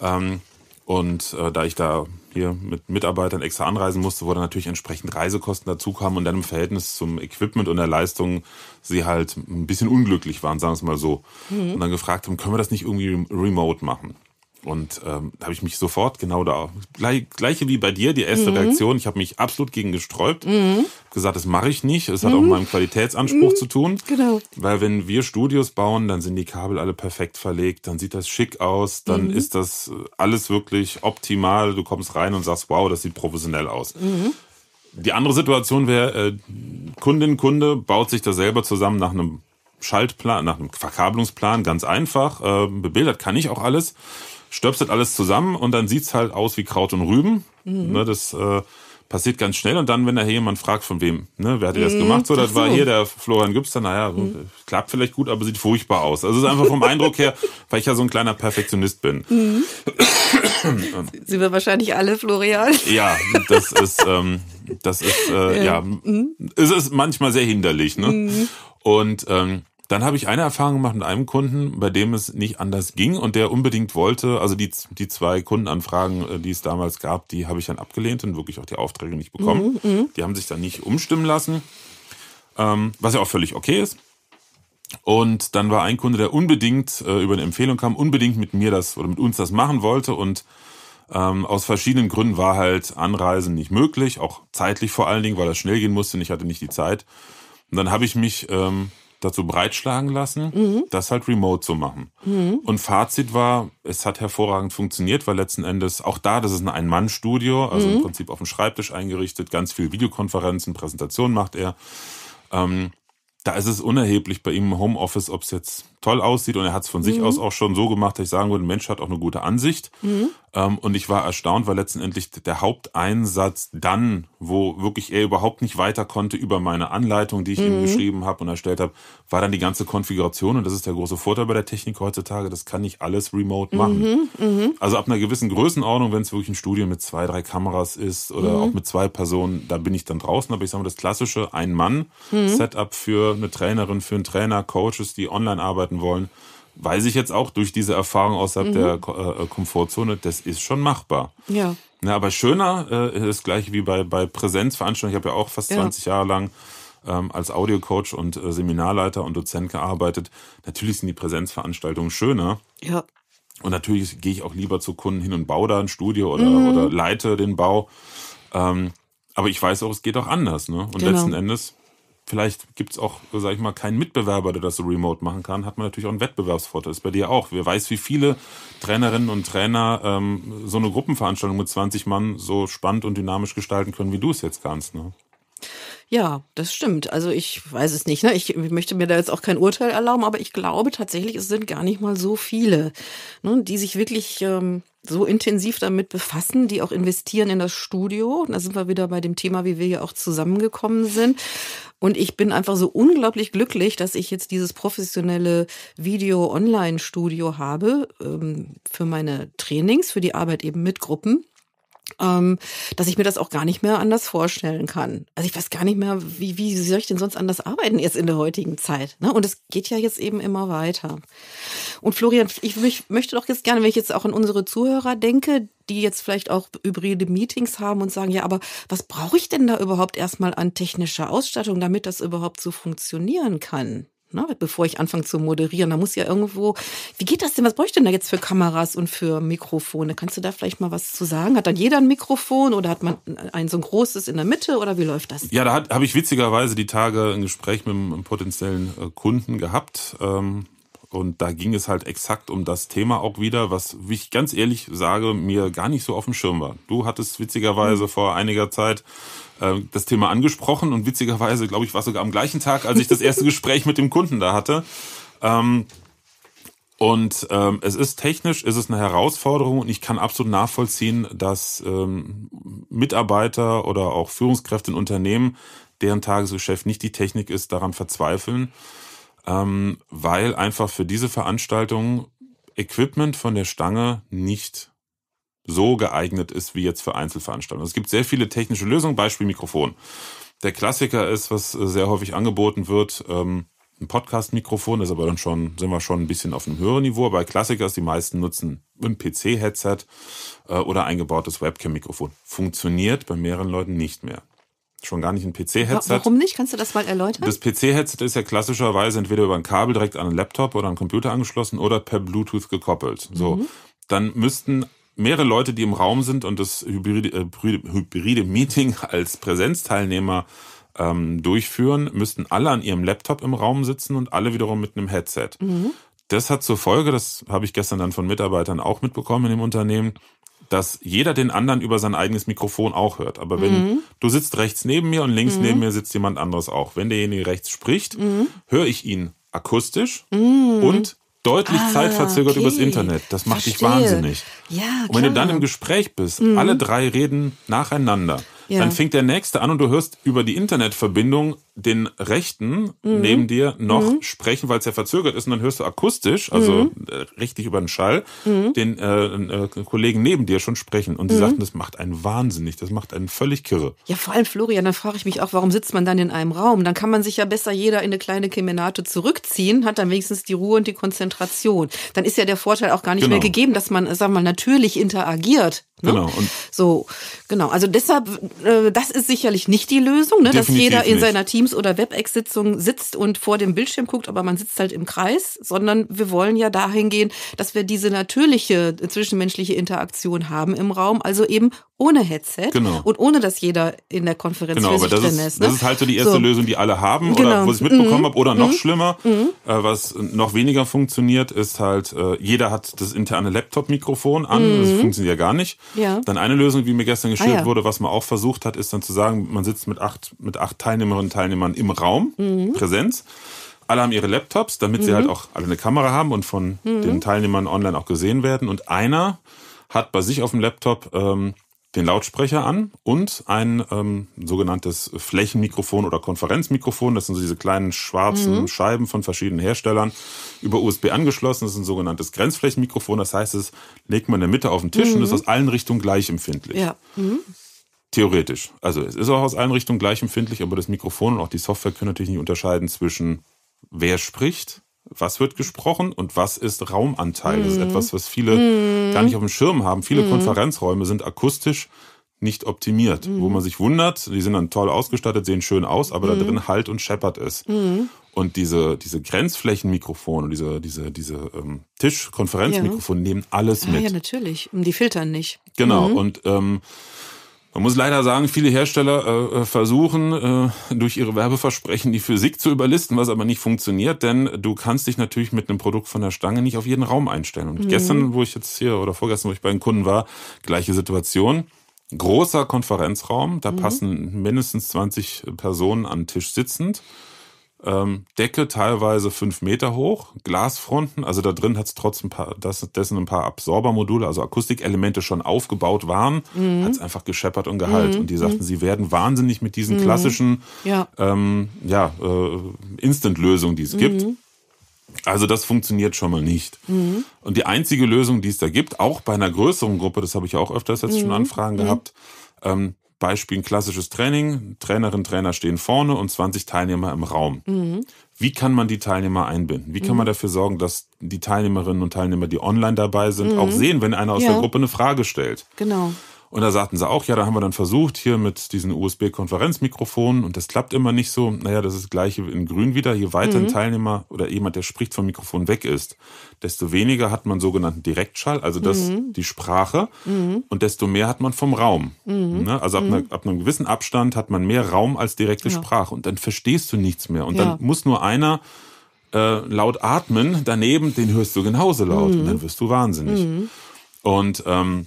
ähm, und äh, da ich da hier mit Mitarbeitern extra anreisen musste, wo dann natürlich entsprechend Reisekosten dazukamen und dann im Verhältnis zum Equipment und der Leistung sie halt ein bisschen unglücklich waren, sagen wir es mal so. Mhm. Und dann gefragt haben, können wir das nicht irgendwie remote machen? Und ähm, da habe ich mich sofort genau da, gleich, gleiche wie bei dir, die erste mhm. Reaktion, ich habe mich absolut gegen gesträubt, mhm. gesagt, das mache ich nicht, es mhm. hat auch mit mhm. meinem Qualitätsanspruch mhm. zu tun. Genau. Weil wenn wir Studios bauen, dann sind die Kabel alle perfekt verlegt, dann sieht das schick aus, dann mhm. ist das alles wirklich optimal, du kommst rein und sagst, wow, das sieht professionell aus. Mhm. Die andere Situation wäre, äh, Kundin, Kunde baut sich das selber zusammen nach einem Schaltplan, nach einem Verkabelungsplan, ganz einfach, äh, bebildert kann ich auch alles stöpst das alles zusammen und dann sieht's halt aus wie Kraut und Rüben. Mhm. Ne, das äh, passiert ganz schnell und dann, wenn da jemand fragt, von wem, ne, wer hat dir das mhm. gemacht? So, das war hier der Florian Gübster, naja, mhm. klappt vielleicht gut, aber sieht furchtbar aus. Also es ist einfach vom Eindruck her, weil ich ja so ein kleiner Perfektionist bin. Mhm. Ähm. Sind wir wahrscheinlich alle, Florian? Ja, das ist, ähm, das ist, äh, ja, ja. Mhm. es ist manchmal sehr hinderlich, ne? Mhm. Und ähm, dann habe ich eine Erfahrung gemacht mit einem Kunden, bei dem es nicht anders ging und der unbedingt wollte, also die, die zwei Kundenanfragen, äh, die es damals gab, die habe ich dann abgelehnt und wirklich auch die Aufträge nicht bekommen. Mhm, mhm, die haben sich dann nicht umstimmen lassen, ähm, was ja auch völlig okay ist. Und dann war ein Kunde, der unbedingt äh, über eine Empfehlung kam, unbedingt mit mir das oder mit uns das machen wollte und ähm, aus verschiedenen Gründen war halt Anreisen nicht möglich, auch zeitlich vor allen Dingen, weil das schnell gehen musste und ich hatte nicht die Zeit. Und dann habe ich mich ähm, dazu breitschlagen lassen, mhm. das halt remote zu machen. Mhm. Und Fazit war, es hat hervorragend funktioniert, weil letzten Endes auch da, das ist ein Ein-Mann-Studio, also mhm. im Prinzip auf dem Schreibtisch eingerichtet, ganz viel Videokonferenzen, Präsentationen macht er. Ähm, da ist es unerheblich bei ihm im Homeoffice, ob es jetzt toll aussieht und er hat es von mhm. sich aus mhm. auch schon so gemacht, dass ich sagen würde, ein Mensch hat auch eine gute Ansicht. Mhm. Ähm, und ich war erstaunt, weil letztendlich der Haupteinsatz dann, wo wirklich er überhaupt nicht weiter konnte über meine Anleitung, die ich mhm. ihm geschrieben habe und erstellt habe, war dann die ganze Konfiguration und das ist der große Vorteil bei der Technik heutzutage, das kann ich alles remote mhm, machen. Mhm. Also ab einer gewissen Größenordnung, wenn es wirklich ein Studio mit zwei, drei Kameras ist oder auch mit zwei Personen, da bin ich dann draußen, aber ich sage mal, das klassische Ein-Mann-Setup für eine Trainerin, für einen Trainer, Coaches, die online arbeiten arbeiten wollen, weiß ich jetzt auch durch diese Erfahrung außerhalb mhm. der äh, äh, Komfortzone, das ist schon machbar. Ja. Na, aber schöner äh, ist gleich wie bei, bei Präsenzveranstaltungen. Ich habe ja auch fast ja. 20 Jahre lang ähm, als Audiocoach und äh, Seminarleiter und Dozent gearbeitet. Natürlich sind die Präsenzveranstaltungen schöner. Ja. Und natürlich gehe ich auch lieber zu Kunden hin und baue da ein Studio oder, mhm. oder leite den Bau. Ähm, aber ich weiß auch, es geht auch anders. Ne? Und genau. letzten Endes vielleicht gibt es auch, sag ich mal, keinen Mitbewerber, der das so remote machen kann, hat man natürlich auch einen Wettbewerbsvorteil. Das ist bei dir auch. Wer weiß, wie viele Trainerinnen und Trainer ähm, so eine Gruppenveranstaltung mit 20 Mann so spannend und dynamisch gestalten können, wie du es jetzt kannst. Ne? Ja, das stimmt. Also ich weiß es nicht. Ne? Ich möchte mir da jetzt auch kein Urteil erlauben, aber ich glaube tatsächlich, es sind gar nicht mal so viele, ne, die sich wirklich ähm, so intensiv damit befassen, die auch investieren in das Studio. Und da sind wir wieder bei dem Thema, wie wir hier auch zusammengekommen sind. Und ich bin einfach so unglaublich glücklich, dass ich jetzt dieses professionelle Video-Online-Studio habe ähm, für meine Trainings, für die Arbeit eben mit Gruppen ähm, dass ich mir das auch gar nicht mehr anders vorstellen kann. Also ich weiß gar nicht mehr, wie, wie soll ich denn sonst anders arbeiten jetzt in der heutigen Zeit? Ne? Und es geht ja jetzt eben immer weiter. Und Florian, ich, ich möchte doch jetzt gerne, wenn ich jetzt auch an unsere Zuhörer denke, die jetzt vielleicht auch hybride Meetings haben und sagen, ja, aber was brauche ich denn da überhaupt erstmal an technischer Ausstattung, damit das überhaupt so funktionieren kann? ne? bevor ich anfange zu moderieren. Da muss ja irgendwo, wie geht das denn? Was bräuchte denn da jetzt für Kameras und für Mikrofone? Kannst du da vielleicht mal was zu sagen? Hat dann jeder ein Mikrofon oder hat man ein so ein großes in der Mitte oder wie läuft das? Ja, da habe ich witzigerweise die Tage ein Gespräch mit einem potenziellen äh, Kunden gehabt. Ähm und da ging es halt exakt um das Thema auch wieder, was, wie ich ganz ehrlich sage, mir gar nicht so auf dem Schirm war. Du hattest witzigerweise mhm. vor einiger Zeit äh, das Thema angesprochen und witzigerweise, glaube ich, war sogar am gleichen Tag, als ich das erste Gespräch mit dem Kunden da hatte. Ähm, und ähm, es ist technisch, es ist eine Herausforderung und ich kann absolut nachvollziehen, dass ähm, Mitarbeiter oder auch Führungskräfte in Unternehmen, deren Tagesgeschäft nicht die Technik ist, daran verzweifeln ähm, weil einfach für diese Veranstaltungen Equipment von der Stange nicht so geeignet ist wie jetzt für Einzelveranstaltungen. Es gibt sehr viele technische Lösungen, Beispiel Mikrofon. Der Klassiker ist, was äh, sehr häufig angeboten wird, ähm, ein Podcast-Mikrofon, ist aber dann schon, sind wir schon ein bisschen auf einem höheren Niveau. Bei Klassiker ist die meisten nutzen ein PC-Headset äh, oder eingebautes Webcam-Mikrofon. Funktioniert bei mehreren Leuten nicht mehr. Schon gar nicht ein PC-Headset. Warum nicht? Kannst du das mal erläutern? Das PC-Headset ist ja klassischerweise entweder über ein Kabel direkt an einen Laptop oder einen Computer angeschlossen oder per Bluetooth gekoppelt. So, mhm. dann müssten mehrere Leute, die im Raum sind und das hybride, äh, hybride Meeting als Präsenzteilnehmer ähm, durchführen, müssten alle an ihrem Laptop im Raum sitzen und alle wiederum mit einem Headset. Mhm. Das hat zur Folge, das habe ich gestern dann von Mitarbeitern auch mitbekommen in dem Unternehmen, dass jeder den anderen über sein eigenes Mikrofon auch hört. Aber wenn mhm. du sitzt rechts neben mir und links mhm. neben mir sitzt jemand anderes auch. Wenn derjenige rechts spricht, mhm. höre ich ihn akustisch mhm. und deutlich ah, zeitverzögert okay. übers Internet. Das macht Verstehe. dich wahnsinnig. Ja, Und wenn du dann im Gespräch bist, mhm. alle drei reden nacheinander. Ja. Dann fängt der nächste an und du hörst über die Internetverbindung den rechten mhm. neben dir noch mhm. sprechen, weil es ja verzögert ist und dann hörst du akustisch, also mhm. Äh, richtig über den Schall, mhm. den äh, äh, Kollegen neben dir schon sprechen. Und die mhm. sagten, das macht einen wahnsinnig, das macht einen völlig kirre. Ja, vor allem Florian, dann frage ich mich auch, warum sitzt man dann in einem Raum? Dann kann man sich ja besser jeder in eine kleine Kemenate zurückziehen, hat dann wenigstens die Ruhe und die Konzentration. Dann ist ja der Vorteil auch gar nicht genau. mehr gegeben, dass man, sagen wir mal, natürlich interagiert. Ne? Genau. Und so, genau. Also deshalb, äh, das ist sicherlich nicht die Lösung, ne? dass jeder in nicht. seiner Team Teams- oder WebEx-Sitzung sitzt und vor dem Bildschirm guckt, aber man sitzt halt im Kreis, sondern wir wollen ja dahin gehen, dass wir diese natürliche zwischenmenschliche Interaktion haben im Raum, also eben ohne Headset genau. und ohne, dass jeder in der Konferenz genau, aber das drin ist. ist ne? Das ist halt so die erste so. Lösung, die alle haben genau. oder wo ich mitbekommen mhm. habe. Oder noch mhm. schlimmer, mhm. Äh, was noch weniger funktioniert, ist halt, äh, jeder hat das interne Laptop-Mikrofon an. Mhm. Das funktioniert ja gar nicht. Ja. Dann eine Lösung, wie mir gestern ah, geschildert ah, ja. wurde, was man auch versucht hat, ist dann zu sagen, man sitzt mit acht, mit acht Teilnehmerinnen und Teilnehmern im Raum, mhm. Präsenz. Alle haben ihre Laptops, damit sie mhm. halt auch alle eine Kamera haben und von den Teilnehmern online auch gesehen werden. Und einer hat bei sich auf dem Laptop ähm, den Lautsprecher an und ein ähm, sogenanntes Flächenmikrofon oder Konferenzmikrofon. Das sind so diese kleinen schwarzen mhm. Scheiben von verschiedenen Herstellern über USB angeschlossen. Das ist ein sogenanntes Grenzflächenmikrofon. Das heißt, es legt man in der Mitte auf den Tisch mhm. und ist mhm. aus allen Richtungen gleich empfindlich. Ja. Mhm. Theoretisch. Also es ist auch aus allen Richtungen gleich empfindlich, aber das Mikrofon und auch die Software können natürlich nicht unterscheiden zwischen wer spricht was wird gesprochen und was ist Raumanteil. Mhm. Das ist mhm. etwas, was viele mhm. gar nicht auf dem Schirm haben. Viele mhm. Konferenzräume sind akustisch nicht optimiert, mhm. wo man sich wundert, die sind dann toll ausgestattet, sehen schön aus, aber da mhm. drin halt und scheppert es. Und diese, diese Grenzflächenmikrofone, diese, diese, diese ähm, Tischkonferenzmikrofone ja. nehmen alles ah mit. ja, natürlich. Die filtern nicht. Genau. Und ähm, man muss leider sagen, viele Hersteller äh, äh, versuchen äh, durch ihre Werbeversprechen die Physik zu überlisten, was aber nicht funktioniert, denn du kannst dich natürlich mit einem Produkt von der Stange nicht auf jeden Raum einstellen. Und mhm. gestern, wo ich jetzt hier oder vorgestern, wo ich bei den Kunden war, gleiche Situation. Großer Konferenzraum, da mhm. passen mindestens 20 Personen an Tisch sitzend. Ähm, Decke teilweise fünf Meter hoch, Glasfronten, also da drin hat es trotz ein paar, das, dessen ein paar Absorbermodule, also Akustikelemente schon aufgebaut waren, mhm. hat es einfach gescheppert und geheilt. Mhm. Und die sagten, mhm. sie werden wahnsinnig mit diesen mhm. klassischen ja. Ähm, ja, äh, Instant-Lösungen, die es mhm. gibt. Also das funktioniert schon mal nicht. Mhm. Und die einzige Lösung, die es da gibt, auch bei einer größeren Gruppe, das habe ich auch öfters jetzt mhm. schon Anfragen mhm. gehabt, ähm, Beispiel ein klassisches Training, Trainerinnen, Trainer stehen vorne und 20 Teilnehmer im Raum. Mhm. Wie kann man die Teilnehmer einbinden? Wie kann mhm. man dafür sorgen, dass die Teilnehmerinnen und Teilnehmer, die online dabei sind, mhm. auch sehen, wenn einer aus ja. der Gruppe eine Frage stellt? Genau. Und da sagten sie auch, ja, da haben wir dann versucht, hier mit diesen USB-Konferenzmikrofonen und das klappt immer nicht so. Naja, das ist das gleiche in Grün wieder. Je weiter mhm. ein Teilnehmer oder jemand, der spricht, vom Mikrofon weg ist, desto weniger hat man sogenannten Direktschall, also das, mhm. die Sprache, mhm. und desto mehr hat man vom Raum. Mhm. Ne? Also ab, einer, mhm. ab, einem gewissen Abstand hat man mehr Raum als direkte ja. Sprache und dann verstehst du nichts mehr. Und ja. dann muss nur einer äh, laut atmen, daneben, den hörst du genauso laut und mhm. dann wirst du wahnsinnig. Und ähm,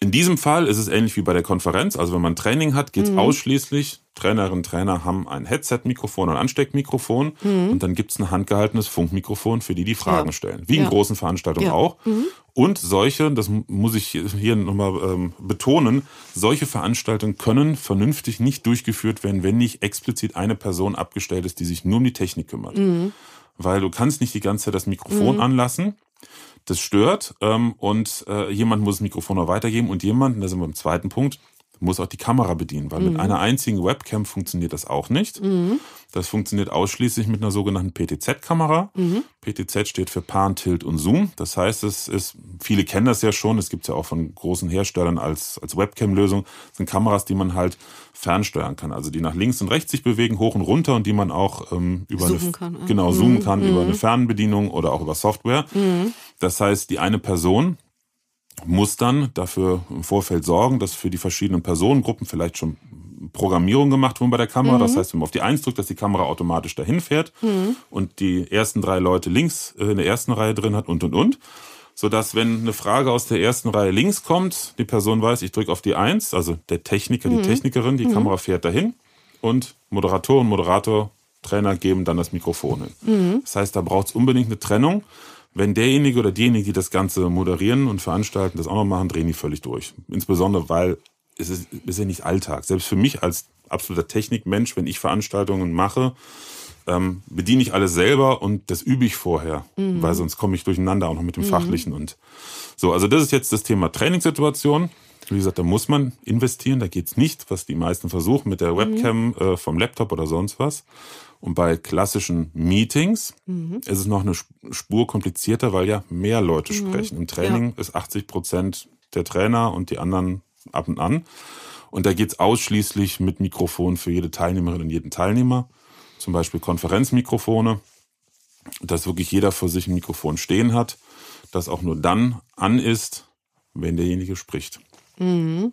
in diesem Fall ist es ähnlich wie bei der Konferenz. Also wenn man Training hat, geht es mhm. ausschließlich, Trainerinnen und Trainer haben ein Headset-Mikrofon ein Ansteckmikrofon mhm. und dann gibt es ein handgehaltenes Funkmikrofon, für die die Fragen ja. stellen. Wie ja. in großen Veranstaltungen ja. auch. Mhm. Und solche, das muss ich hier nochmal ähm, betonen, solche Veranstaltungen können vernünftig nicht durchgeführt werden, wenn nicht explizit eine Person abgestellt ist, die sich nur um die Technik kümmert. Mhm. Weil du kannst nicht die ganze Zeit das Mikrofon mhm. anlassen das stört ähm, und äh, jemand muss das Mikrofon noch weitergeben und jemand, und da sind wir im zweiten Punkt, muss auch die Kamera bedienen, weil mhm. mit einer einzigen Webcam funktioniert das auch nicht. Mhm. Das funktioniert ausschließlich mit einer sogenannten PTZ-Kamera. Mhm. PTZ steht für Pan, Tilt und Zoom. Das heißt, es ist, viele kennen das ja schon, es gibt es ja auch von großen Herstellern als, als Webcam-Lösung, sind Kameras, die man halt fernsteuern kann. Also die nach links und rechts sich bewegen, hoch und runter und die man auch ähm, über zoomen eine, kann. Ah. genau, zoomen mhm. kann über mhm. eine Fernbedienung oder auch über Software. Mhm. Das heißt, die eine Person muss dann dafür im Vorfeld sorgen, dass für die verschiedenen Personengruppen vielleicht schon Programmierung gemacht wurden bei der Kamera. Mhm. Das heißt, wenn man auf die 1 drückt, dass die Kamera automatisch dahin fährt mhm. und die ersten drei Leute links äh, in der ersten Reihe drin hat und und und. Sodass, wenn eine Frage aus der ersten Reihe links kommt, die Person weiß, ich drücke auf die 1, also der Techniker, mhm. die Technikerin, die mhm. Kamera fährt dahin und Moderatorin, Moderator, Trainer geben dann das Mikrofon hin. Mhm. Das heißt, da braucht es unbedingt eine Trennung wenn derjenige oder diejenige, die das Ganze moderieren und veranstalten, das auch noch machen, drehen die völlig durch. Insbesondere, weil es ist, ist ja nicht Alltag. Selbst für mich als absoluter Technikmensch, wenn ich Veranstaltungen mache, ähm, bediene ich alles selber und das übe ich vorher, mhm. weil sonst komme ich durcheinander auch noch mit dem mhm. Fachlichen und so. Also das ist jetzt das Thema Trainingssituation. Wie gesagt, da muss man investieren, da geht's nicht, was die meisten versuchen mit der mhm. Webcam mhm. äh, vom Laptop oder sonst was. Und bei klassischen Meetings mhm. ist es noch eine Spur komplizierter, weil ja mehr Leute mhm. sprechen. Im Training ja. ist 80 Prozent der Trainer und die anderen ab und an. Und da geht es ausschließlich mit Mikrofonen für jede Teilnehmerin und jeden Teilnehmer. Zum Beispiel Konferenzmikrofone, dass wirklich jeder vor sich ein Mikrofon stehen hat, das auch nur dann an ist, wenn derjenige spricht. Mhm.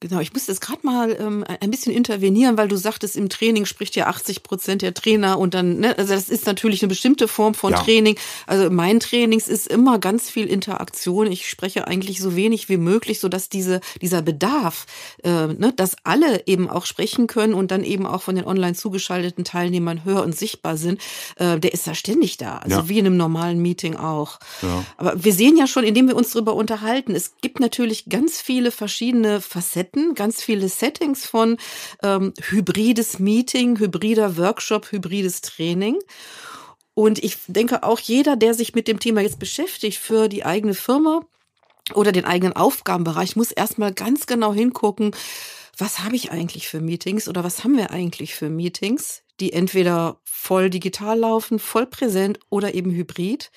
Genau, ich muss jetzt gerade mal ähm, ein bisschen intervenieren, weil du sagtest, im Training spricht ja 80 Prozent der Trainer und dann, ne, also das ist natürlich eine bestimmte Form von ja. Training. Also mein Trainings ist immer ganz viel Interaktion. Ich spreche eigentlich so wenig wie möglich, sodass diese, dieser Bedarf, äh, ne, dass alle eben auch sprechen können und dann eben auch von den online zugeschalteten Teilnehmern höher und sichtbar sind, äh, der ist da ständig da. Also ja. wie in einem normalen Meeting auch. Ja. Aber wir sehen ja schon, indem wir uns darüber unterhalten, es gibt natürlich ganz viele verschiedene Facetten Facetten, ganz viele Settings von ähm, hybrides Meeting, hybrider Workshop, hybrides Training. Und ich denke auch jeder, der sich mit dem Thema jetzt beschäftigt für die eigene Firma oder den eigenen Aufgabenbereich, muss erstmal ganz genau hingucken, was habe ich eigentlich für Meetings oder was haben wir eigentlich für Meetings, die entweder voll digital laufen, voll präsent oder eben hybrid.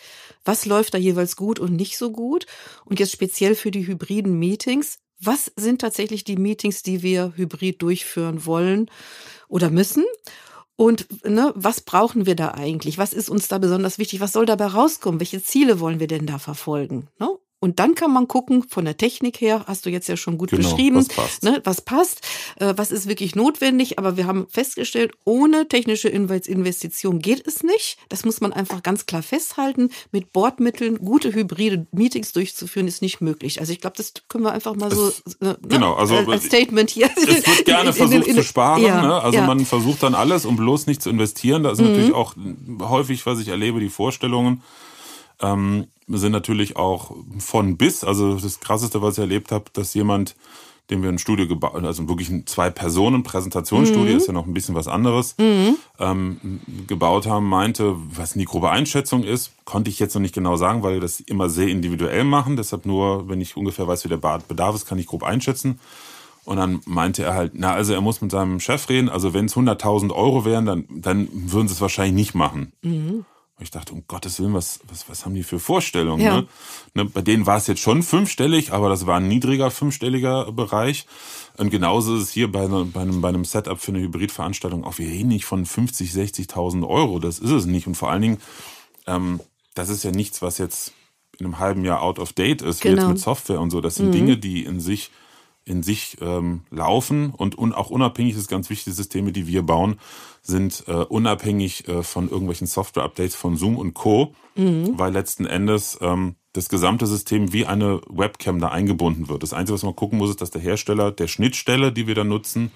Was läuft da jeweils gut und nicht so gut? Und jetzt speziell für die hybriden Meetings, was sind tatsächlich die Meetings, die wir hybrid durchführen wollen oder müssen? Und ne, was brauchen wir da eigentlich? Was ist uns da besonders wichtig? Was soll dabei rauskommen? Welche Ziele wollen wir denn da verfolgen? Ne? Und dann kann man gucken, von der Technik her, hast du jetzt ja schon gut genau, beschrieben, was passt, ne, was, passt äh, was ist wirklich notwendig. Aber wir haben festgestellt, ohne technische Investition geht es nicht. Das muss man einfach ganz klar festhalten. Mit Bordmitteln gute hybride Meetings durchzuführen, ist nicht möglich. Also ich glaube, das können wir einfach mal es, so ne, ne, genau, also, als äh, Statement hier. Es wird gerne in, versucht in, in, zu sparen. Ja, ne? Also ja. man versucht dann alles, um bloß nicht zu investieren. Da ist mhm. natürlich auch häufig, was ich erlebe, die Vorstellungen, ähm, sind natürlich auch von bis. Also das Krasseste, was ich erlebt habe, dass jemand, dem wir ein Studio gebaut, also wirklich ein Zwei-Personen-Präsentationsstudio, mhm. ist ja noch ein bisschen was anderes, mhm. ähm, gebaut haben, meinte, was die grobe Einschätzung ist, konnte ich jetzt noch nicht genau sagen, weil wir das immer sehr individuell machen. Deshalb nur, wenn ich ungefähr weiß, wie der Bedarf ist, kann ich grob einschätzen. Und dann meinte er halt, na, also er muss mit seinem Chef reden. Also wenn es 100.000 Euro wären, dann, dann würden sie es wahrscheinlich nicht machen. Mhm. Und ich dachte, um Gottes Willen, was, was, was haben die für Vorstellungen? Ja. Ne? Ne, bei denen war es jetzt schon fünfstellig, aber das war ein niedriger fünfstelliger Bereich. Und genauso ist es hier bei, bei, einem, bei einem Setup für eine Hybridveranstaltung auch. Wir reden nicht von 50, 60.000 Euro. Das ist es nicht. Und vor allen Dingen, ähm, das ist ja nichts, was jetzt in einem halben Jahr out of date ist, genau. wie jetzt genau. mit Software und so. Das sind mhm. Dinge, die in sich in sich ähm, laufen und un auch unabhängig ist ganz wichtig, die Systeme, die wir bauen, sind äh, unabhängig äh, von irgendwelchen Software-Updates von Zoom und Co., mhm. weil letzten Endes ähm, das gesamte System wie eine Webcam da eingebunden wird. Das Einzige, was man gucken muss, ist, dass der Hersteller der Schnittstelle, die wir da nutzen,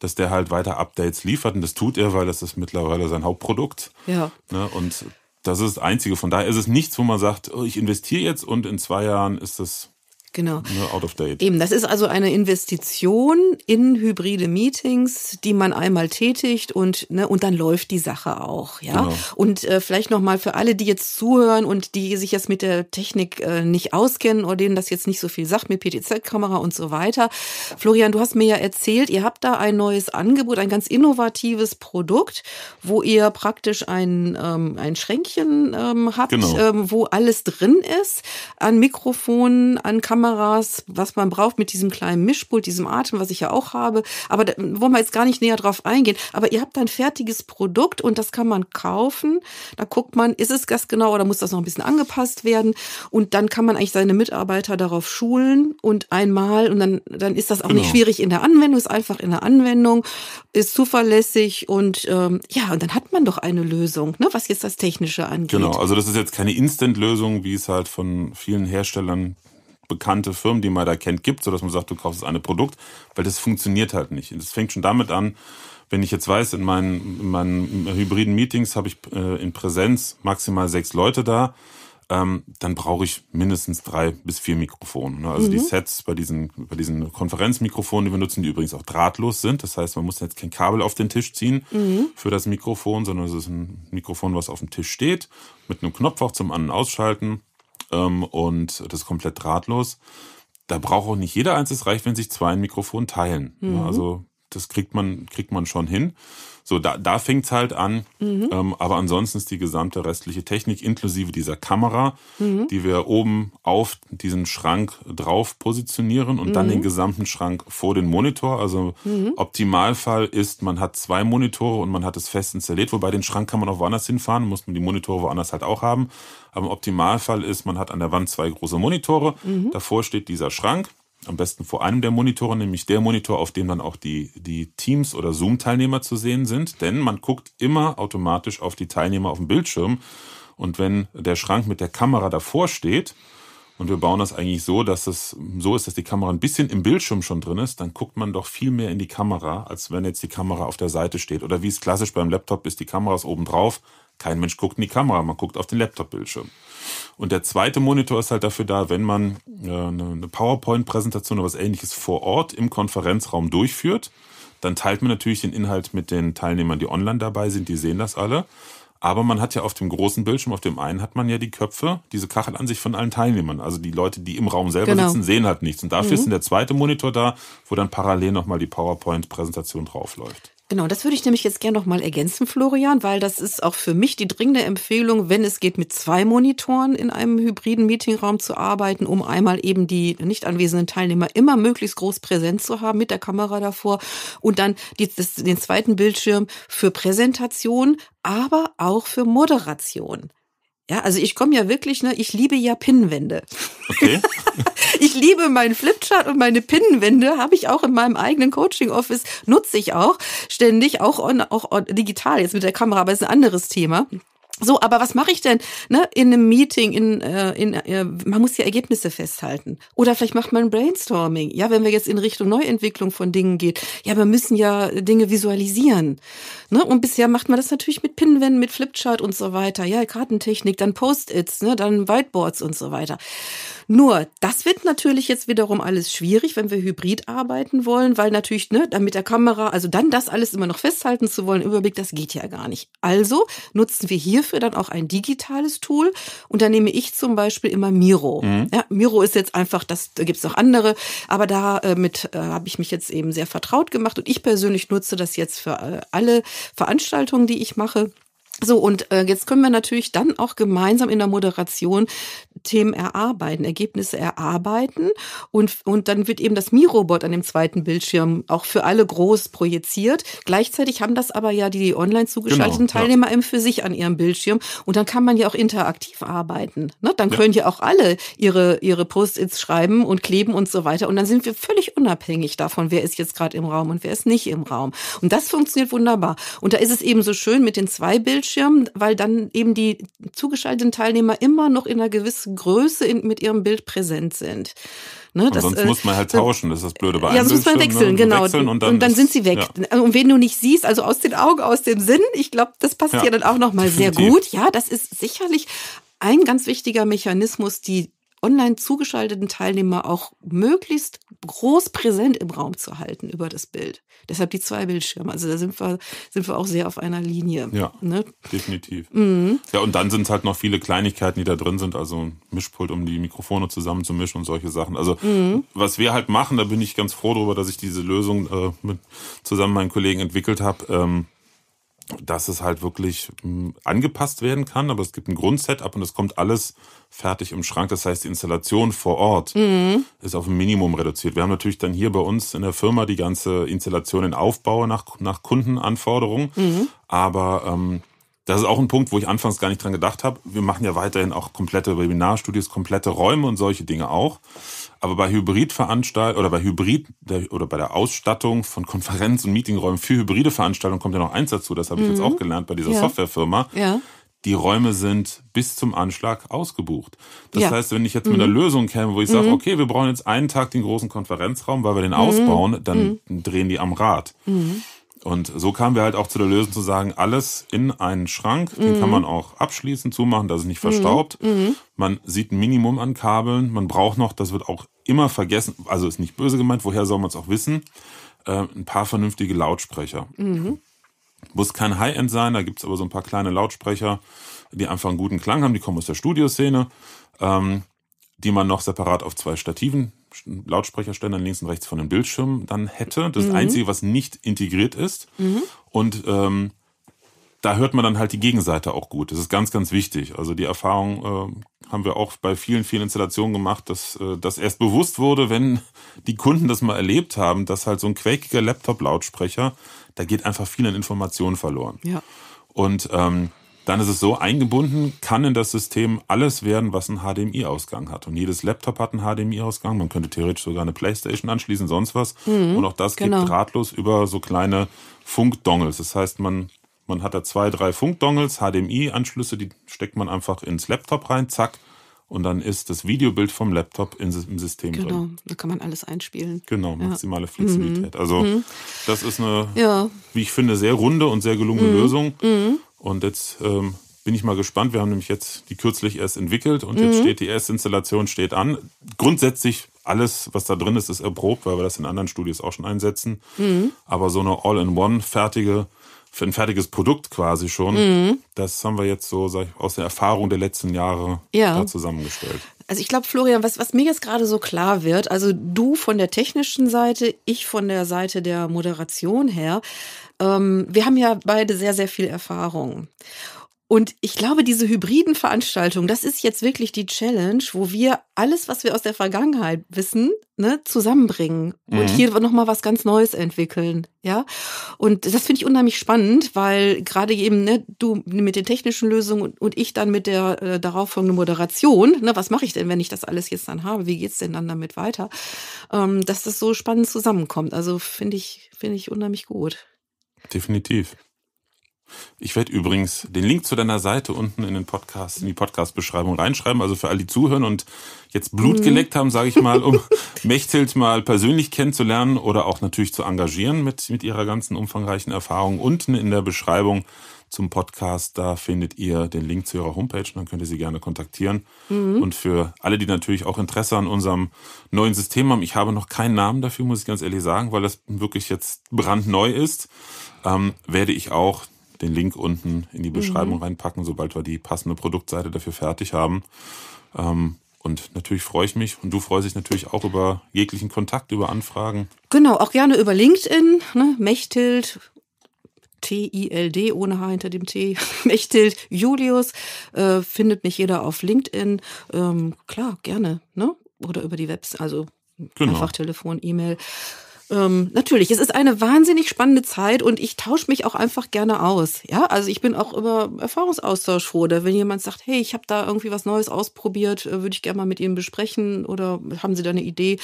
dass der halt weiter Updates liefert und das tut er, weil das ist mittlerweile sein Hauptprodukt. Ja. Ne? Und das ist das Einzige. Von daher ist es nichts, wo man sagt, oh, ich investiere jetzt und in zwei Jahren ist das Genau. Ne, out of date. Eben, das ist also eine Investition in hybride Meetings, die man einmal tätigt und ne, und dann läuft die Sache auch, ja. Genau. Und äh, vielleicht noch mal für alle, die jetzt zuhören und die sich jetzt mit der Technik äh, nicht auskennen oder denen das jetzt nicht so viel sagt mit PTZ-Kamera und so weiter. Florian, du hast mir ja erzählt, ihr habt da ein neues Angebot, ein ganz innovatives Produkt, wo ihr praktisch ein ähm, ein Schränkchen ähm, habt, genau. ähm, wo alles drin ist, an Mikrofonen, an Kameras Kameras, was man braucht mit diesem kleinen Mischpult, diesem Atem, was ich ja auch habe. Aber da wollen wir jetzt gar nicht näher drauf eingehen. Aber ihr habt ein fertiges Produkt und das kann man kaufen. Da guckt man, ist es das genau oder muss das noch ein bisschen angepasst werden? Und dann kann man eigentlich seine Mitarbeiter darauf schulen und einmal und dann, dann ist das auch genau. nicht schwierig in der Anwendung, ist einfach in der Anwendung, ist zuverlässig und ähm, ja, und dann hat man doch eine Lösung, ne, was jetzt das Technische angeht. Genau, also das ist jetzt keine Instant-Lösung, wie es halt von vielen Herstellern bekannte Firmen, die man da kennt, gibt, sodass man sagt, du kaufst das eine Produkt, weil das funktioniert halt nicht. Und das fängt schon damit an, wenn ich jetzt weiß, in meinen, in meinen hybriden Meetings habe ich äh, in Präsenz maximal sechs Leute da, ähm, dann brauche ich mindestens drei bis vier Mikrofone. Ne? Also mhm. die Sets bei diesen, bei diesen Konferenzmikrofonen, die wir nutzen, die übrigens auch drahtlos sind. Das heißt, man muss jetzt kein Kabel auf den Tisch ziehen mhm. für das Mikrofon, sondern es ist ein Mikrofon, was auf dem Tisch steht, mit einem Knopf auch zum An- und Ausschalten ähm, und das ist komplett drahtlos. Da braucht auch nicht jeder eins, es reicht, wenn sich zwei ein Mikrofon teilen. Ne? Mhm. Also das kriegt man, kriegt man schon hin. So, da, da es halt an. Mhm. Ähm, aber ansonsten ist die gesamte restliche Technik, inklusive dieser Kamera, mhm. die wir oben auf diesen Schrank drauf positionieren und mhm. dann den gesamten Schrank vor den Monitor. Also mhm. Optimalfall ist, man hat zwei Monitore und man hat es fest installiert, wobei den Schrank kann man auch woanders hinfahren, muss man die Monitore woanders halt auch haben. Aber im Optimalfall ist, man hat an der Wand zwei große Monitore, mhm. davor steht dieser Schrank am besten vor einem der Monitore, nämlich der Monitor, auf dem dann auch die, die Teams oder Zoom-Teilnehmer zu sehen sind, denn man guckt immer automatisch auf die Teilnehmer auf dem Bildschirm. Und wenn der Schrank mit der Kamera davor steht, und wir bauen das eigentlich so, dass es so ist, dass die Kamera ein bisschen im Bildschirm schon drin ist, dann guckt man doch viel mehr in die Kamera, als wenn jetzt die Kamera auf der Seite steht. Oder wie es klassisch beim Laptop ist, die Kamera ist oben drauf, kein Mensch guckt in die Kamera, man guckt auf den Laptop-Bildschirm. Und der zweite Monitor ist halt dafür da, wenn man äh, eine PowerPoint-Präsentation oder was ähnliches vor Ort im Konferenzraum durchführt, dann teilt man natürlich den Inhalt mit den Teilnehmern, die online dabei sind, die sehen das alle. Aber man hat ja auf dem großen Bildschirm, auf dem einen hat man ja die Köpfe, diese Kachelansicht von allen Teilnehmern. Also die Leute, die im Raum selber genau. sitzen, sehen halt nichts. Und dafür mhm. ist der zweite Monitor da, wo dann parallel nochmal die PowerPoint-Präsentation draufläuft. Genau, das würde ich nämlich jetzt gerne nochmal ergänzen, Florian, weil das ist auch für mich die dringende Empfehlung, wenn es geht, mit zwei Monitoren in einem hybriden Meetingraum zu arbeiten, um einmal eben die nicht anwesenden Teilnehmer immer möglichst groß präsent zu haben mit der Kamera davor und dann die, das, den zweiten Bildschirm für Präsentation, aber auch für Moderation. Ja, also ich komme ja wirklich, ne, ich liebe ja Pinnenwände. Okay. ich liebe meinen Flipchart und meine Pinnenwände habe ich auch in meinem eigenen Coaching-Office, nutze ich auch ständig, auch, on, auch on, digital jetzt mit der Kamera, aber ist ein anderes Thema. So, aber was mache ich denn ne, in einem Meeting? In, äh, in, äh, man muss ja Ergebnisse festhalten. Oder vielleicht macht man ein Brainstorming. Ja, wenn wir jetzt in Richtung Neuentwicklung von Dingen geht. Ja, wir müssen ja Dinge visualisieren. Ne? Und bisher macht man das natürlich mit Pinwänden, mit Flipchart und so weiter. Ja, Kartentechnik, dann Post-its, ne, dann Whiteboards und so weiter. Nur, das wird natürlich jetzt wiederum alles schwierig, wenn wir hybrid arbeiten wollen, weil natürlich, ne, dann mit der Kamera, also dann das alles immer noch festhalten zu wollen, Überblick, das geht ja gar nicht. Also nutzen wir hier dafür dann auch ein digitales Tool. Und da nehme ich zum Beispiel immer Miro. Mhm. Ja, Miro ist jetzt einfach, das, da gibt's noch andere, aber damit äh, äh habe ich mich jetzt eben sehr vertraut gemacht. Und ich persönlich nutze das jetzt für äh, alle Veranstaltungen, die ich mache. So, und äh, jetzt können wir natürlich dann auch gemeinsam in der Moderation Themen erarbeiten, Ergebnisse erarbeiten. Und, und dann wird eben das Mirobot an dem zweiten Bildschirm auch für alle groß projiziert. Gleichzeitig haben das aber ja die online zugeschalteten genau, Teilnehmer ja. eben für sich an ihrem Bildschirm. Und dann kann man ja auch interaktiv arbeiten. Ne? Dann ja. können ja auch alle ihre, ihre Post-its schreiben und kleben und so weiter. Und dann sind wir völlig unabhängig davon, wer ist jetzt gerade im Raum und wer ist nicht im Raum. Und das funktioniert wunderbar. Und da ist es eben so schön mit den zwei Bildschirmen Bildschirm, weil dann eben die zugeschalteten Teilnehmer immer noch in einer gewissen Größe in, mit ihrem Bild präsent sind. Ne, das, sonst äh, muss man halt äh, tauschen, das ist das Blöde bei Ja, sonst muss man wechseln, ne? genau. Wechseln und, dann und dann, sind sie weg. Ja. Und wen du nicht siehst, also aus den Augen, aus dem Sinn, ich glaube, das passt ja, ja dann auch nochmal sehr gut. Ja, das ist sicherlich ein ganz wichtiger Mechanismus, die online zugeschalteten Teilnehmer auch möglichst groß präsent im Raum zu halten über das Bild. Deshalb die zwei Bildschirme. Also da sind wir, sind wir auch sehr auf einer Linie. Ja, ne? definitiv. Mhm. Ja, und dann sind es halt noch viele Kleinigkeiten, die da drin sind. Also ein Mischpult, um die Mikrofone zusammenzumischen und solche Sachen. Also mhm. was wir halt machen, da bin ich ganz froh darüber, dass ich diese Lösung äh, mit, zusammen mit meinen Kollegen entwickelt habe. Ähm, dass es halt wirklich hm, angepasst werden kann, aber es gibt ein Grundsetup und es kommt alles fertig im Schrank. Das heißt, die Installation vor Ort mhm. ist auf ein Minimum reduziert. Wir haben natürlich dann hier bei uns in der Firma die ganze Installation in Aufbau nach, nach Kundenanforderungen. Mhm. Aber ähm, das ist auch ein Punkt, wo ich anfangs gar nicht dran gedacht habe. Wir machen ja weiterhin auch komplette Webinarstudios, komplette Räume und solche Dinge auch. Aber bei Hybridveranstaltungen oder bei Hybrid oder bei der Ausstattung von Konferenz- und Meetingräumen für hybride Veranstaltungen kommt ja noch eins dazu, das habe mhm. ich jetzt mhm. auch gelernt bei dieser ja. Softwarefirma. Ja. Die Räume sind bis zum Anschlag ausgebucht. Das ja. heißt, wenn ich jetzt mhm. mit einer mhm. Lösung käme, wo ich sage, mhm. okay, wir brauchen jetzt einen Tag den großen Konferenzraum, weil wir den ausbauen, dann drehen die am Rad. Und so kamen wir halt auch zu der Lösung zu sagen, alles in einen Schrank, mhm. den kann mhm. man auch abschließen, zumachen, dass es nicht mhm. verstaubt. Mhm. Man sieht ein Minimum an Kabeln, man braucht noch, das wird auch immer vergessen, also ist nicht böse gemeint, woher soll man es auch wissen, äh, ein paar vernünftige Lautsprecher. Mhm. Muss kein High-End sein, da gibt's aber so ein paar kleine Lautsprecher, die einfach einen guten Klang haben, die kommen aus der Studioszene, ähm, die man noch separat auf zwei Stativen Lautsprecherständern links und rechts von den Bildschirmen dann hätte. Das, mhm. das Einzige, was nicht integriert ist. Mhm. Und ähm, da hört man dann halt die Gegenseite auch gut. Das ist ganz, ganz wichtig. Also die Erfahrung äh, haben wir auch bei vielen, vielen Installationen gemacht, dass äh, das erst bewusst wurde, wenn die Kunden das mal erlebt haben, dass halt so ein quäkiger Laptop-Lautsprecher, da geht einfach viel an Informationen verloren. Ja. Und ähm, dann ist es so, eingebunden kann in das System alles werden, was einen HDMI-Ausgang hat. Und jedes Laptop hat einen HDMI-Ausgang. Man könnte theoretisch sogar eine Playstation anschließen, sonst was. Mhm, und auch das genau. geht drahtlos über so kleine Funkdongles. Das heißt, man, man hat da zwei, drei Funkdongles, HDMI-Anschlüsse, die steckt man einfach ins Laptop rein, zack, und dann ist das Videobild vom Laptop im System genau, drin. Genau, da kann man alles einspielen. Genau, maximale ja. Flexibilität. Mhm. Also mhm. das ist eine, ja. wie ich finde, sehr runde und sehr gelungene mhm. Lösung. Mhm. Und jetzt ähm, bin ich mal gespannt. Wir haben nämlich jetzt die kürzlich erst entwickelt und jetzt mhm. steht die erste Installation steht an. Grundsätzlich alles, was da drin ist, ist erprobt, weil wir das in anderen Studios auch schon einsetzen. Aber so eine All-in-One fertige für ein fertiges Produkt quasi schon. Mhm. Das haben wir jetzt so ich, aus der Erfahrung der letzten Jahre ja. da zusammengestellt. Also ich glaube, Florian, was, was mir jetzt gerade so klar wird, also du von der technischen Seite, ich von der Seite der Moderation her, ähm, wir haben ja beide sehr, sehr viel Erfahrung. Und ich glaube, diese hybriden Veranstaltungen, das ist jetzt wirklich die Challenge, wo wir alles, was wir aus der Vergangenheit wissen, ne, zusammenbringen mhm. und hier nochmal was ganz Neues entwickeln. Ja. Und das finde ich unheimlich spannend, weil gerade eben, ne, du mit den technischen Lösungen und, ich dann mit der äh, darauffolgenden Moderation, ne, was mache ich denn, wenn ich das alles jetzt dann habe? Wie geht's denn dann damit weiter? Ähm, dass das so spannend zusammenkommt. Also finde ich, finde ich unheimlich gut. Definitiv. Ich werde übrigens den Link zu deiner Seite unten in den Podcast, in die Podcast-Beschreibung reinschreiben. Also für alle, die zuhören und jetzt Blut mhm. geleckt haben, sage ich mal, um Mechthild mal persönlich kennenzulernen oder auch natürlich zu engagieren mit, mit ihrer ganzen umfangreichen Erfahrung. Unten in der Beschreibung zum Podcast. Da findet ihr den Link zu ihrer Homepage und dann könnt ihr sie gerne kontaktieren. Mhm. Und für alle, die natürlich auch Interesse an unserem neuen System haben, ich habe noch keinen Namen dafür, muss ich ganz ehrlich sagen, weil das wirklich jetzt brandneu ist, ähm, werde ich auch den Link unten in die Beschreibung mhm. reinpacken, sobald wir die passende Produktseite dafür fertig haben. Ähm, und natürlich freue ich mich und du freust dich natürlich auch über jeglichen Kontakt, über Anfragen. Genau, auch gerne über LinkedIn, ne? Mechtild, T-I-L-D ohne H hinter dem T, Mechtild Julius, äh, findet mich jeder auf LinkedIn. Ähm, klar, gerne, ne? Oder über die Webs, also genau. einfach Telefon, E-Mail ähm, natürlich, es ist eine wahnsinnig spannende Zeit und ich tausche mich auch einfach gerne aus. Ja, also ich bin auch über Erfahrungsaustausch froh, oder wenn jemand sagt, hey, ich habe da irgendwie was Neues ausprobiert, äh, würde ich gerne mal mit Ihnen besprechen oder haben Sie da eine Idee?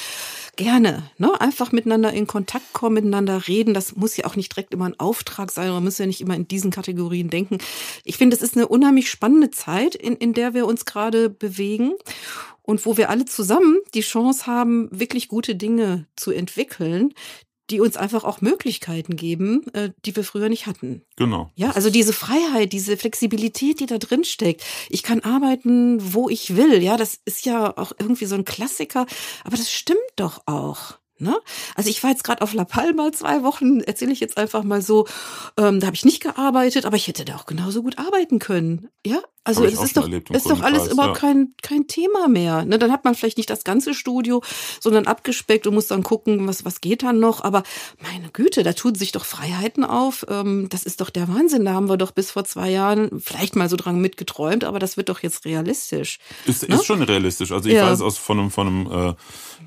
Gerne, ne? Einfach miteinander in Kontakt kommen, miteinander reden. Das muss ja auch nicht direkt immer ein Auftrag sein oder muss ja nicht immer in diesen Kategorien denken. Ich finde, es ist eine unheimlich spannende Zeit, in, in der wir uns gerade bewegen und wo wir alle zusammen die Chance haben, wirklich gute Dinge zu entwickeln, die uns einfach auch Möglichkeiten geben, äh, die wir früher nicht hatten. Genau. Ja, also diese Freiheit, diese Flexibilität, die da drin steckt. Ich kann arbeiten, wo ich will. Ja, das ist ja auch irgendwie so ein Klassiker, aber das stimmt doch auch. Ne? Also ich war jetzt gerade auf La Palma zwei Wochen, erzähle ich jetzt einfach mal so, ähm, da habe ich nicht gearbeitet, aber ich hätte da auch genauso gut arbeiten können. Ja, also es ist doch, ist doch alles überhaupt ja. kein, kein Thema mehr. Ne, dann hat man vielleicht nicht das ganze Studio, sondern abgespeckt und muss dann gucken, was, was geht dann noch. Aber meine Güte, da tun sich doch Freiheiten auf. Ähm, das ist doch der Wahnsinn. Da haben wir doch bis vor zwei Jahren vielleicht mal so dran mitgeträumt, aber das wird doch jetzt realistisch. Ist, ne? ist schon realistisch. Also ich ja. weiß aus von einem, von einem äh,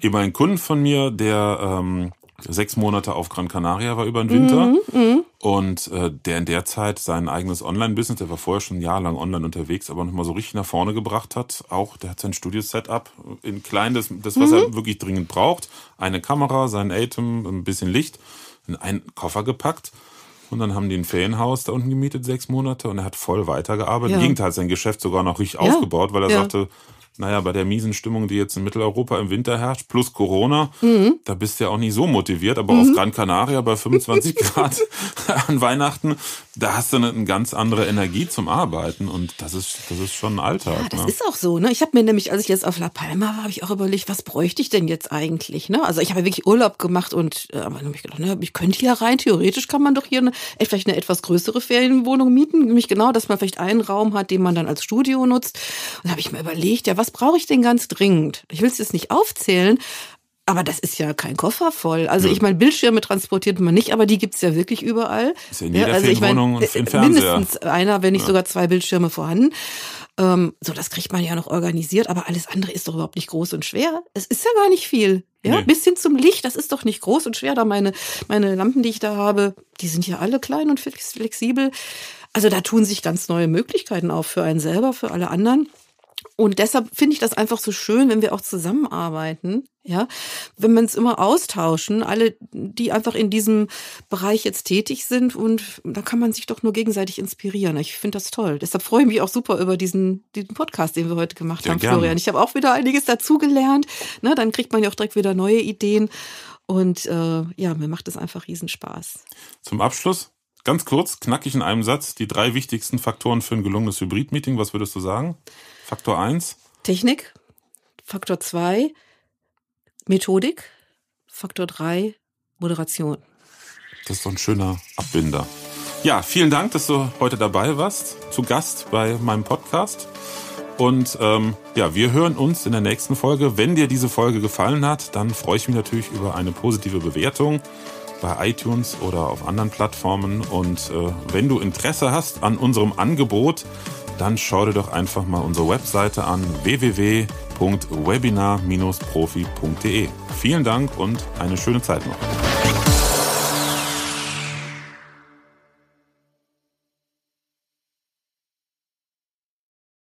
ehemaligen Kunden von mir, der ähm, sechs Monate auf Gran Canaria war über den Winter. Mhm, mh. Und äh, der in der Zeit sein eigenes Online-Business, der war vorher schon ein Jahr lang online unterwegs, aber nochmal so richtig nach vorne gebracht hat. Auch der hat sein Studio-Setup in klein, das, das was mhm. er wirklich dringend braucht. Eine Kamera, sein Atem, ein bisschen Licht, in einen Koffer gepackt. Und dann haben die ein Ferienhaus da unten gemietet, sechs Monate, und er hat voll weitergearbeitet. Ja. Im Gegenteil, sein Geschäft sogar noch richtig ja. aufgebaut, weil er ja. sagte, naja, bei der miesen Stimmung, die jetzt in Mitteleuropa im Winter herrscht, plus Corona, mhm. da bist du ja auch nicht so motiviert. Aber mhm. auf Gran Canaria bei 25 Grad an Weihnachten, da hast du eine, ganz andere Energie zum Arbeiten. Und das ist, das ist schon ein Alltag. Ja, das ne? ist auch so. Ne? Ich habe mir nämlich, als ich jetzt auf La Palma war, habe ich auch überlegt, was bräuchte ich denn jetzt eigentlich? Ne? Also ich habe ja wirklich Urlaub gemacht und äh, habe ich gedacht, ne, ich könnte hier rein, theoretisch kann man doch hier eine, vielleicht eine etwas größere Ferienwohnung mieten. Nämlich genau, dass man vielleicht einen Raum hat, den man dann als Studio nutzt. Und da habe ich mir überlegt, ja, was was brauche ich denn ganz dringend? Ich will es jetzt nicht aufzählen, aber das ist ja kein Koffer voll. Also ja. ich meine, Bildschirme transportiert man nicht, aber die gibt es ja wirklich überall. Ist ja in jeder ja, also ich mein, Wohnung und äh, Fernseher. Mindestens einer, wenn nicht ja. sogar zwei Bildschirme vorhanden. Ähm, so, das kriegt man ja noch organisiert, aber alles andere ist doch überhaupt nicht groß und schwer. Es ist ja gar nicht viel. Ja, nee. bis hin zum Licht, das ist doch nicht groß und schwer. Da meine, meine Lampen, die ich da habe, die sind ja alle klein und flexibel. Also da tun sich ganz neue Möglichkeiten auf für einen selber, für alle anderen. Und deshalb finde ich das einfach so schön, wenn wir auch zusammenarbeiten, ja, wenn wir uns immer austauschen, alle, die einfach in diesem Bereich jetzt tätig sind und da kann man sich doch nur gegenseitig inspirieren. Ich finde das toll. Deshalb freue ich mich auch super über diesen, diesen Podcast, den wir heute gemacht ja, haben, gerne. Florian. Ich habe auch wieder einiges dazugelernt. Ne, dann kriegt man ja auch direkt wieder neue Ideen und äh, ja, mir macht es einfach Riesenspaß. Zum Abschluss ganz kurz, knackig in einem Satz, die drei wichtigsten Faktoren für ein gelungenes Hybrid-Meeting. Was würdest du sagen? Faktor 1. Technik. Faktor 2. Methodik. Faktor 3. Moderation. Das ist doch ein schöner Abbinder. Ja, vielen Dank, dass du heute dabei warst, zu Gast bei meinem Podcast. Und ähm, ja, wir hören uns in der nächsten Folge. Wenn dir diese Folge gefallen hat, dann freue ich mich natürlich über eine positive Bewertung bei iTunes oder auf anderen Plattformen. Und äh, wenn du Interesse hast an unserem Angebot, dann schau dir doch einfach mal unsere Webseite an www.webinar-profi.de. Vielen Dank und eine schöne Zeit noch.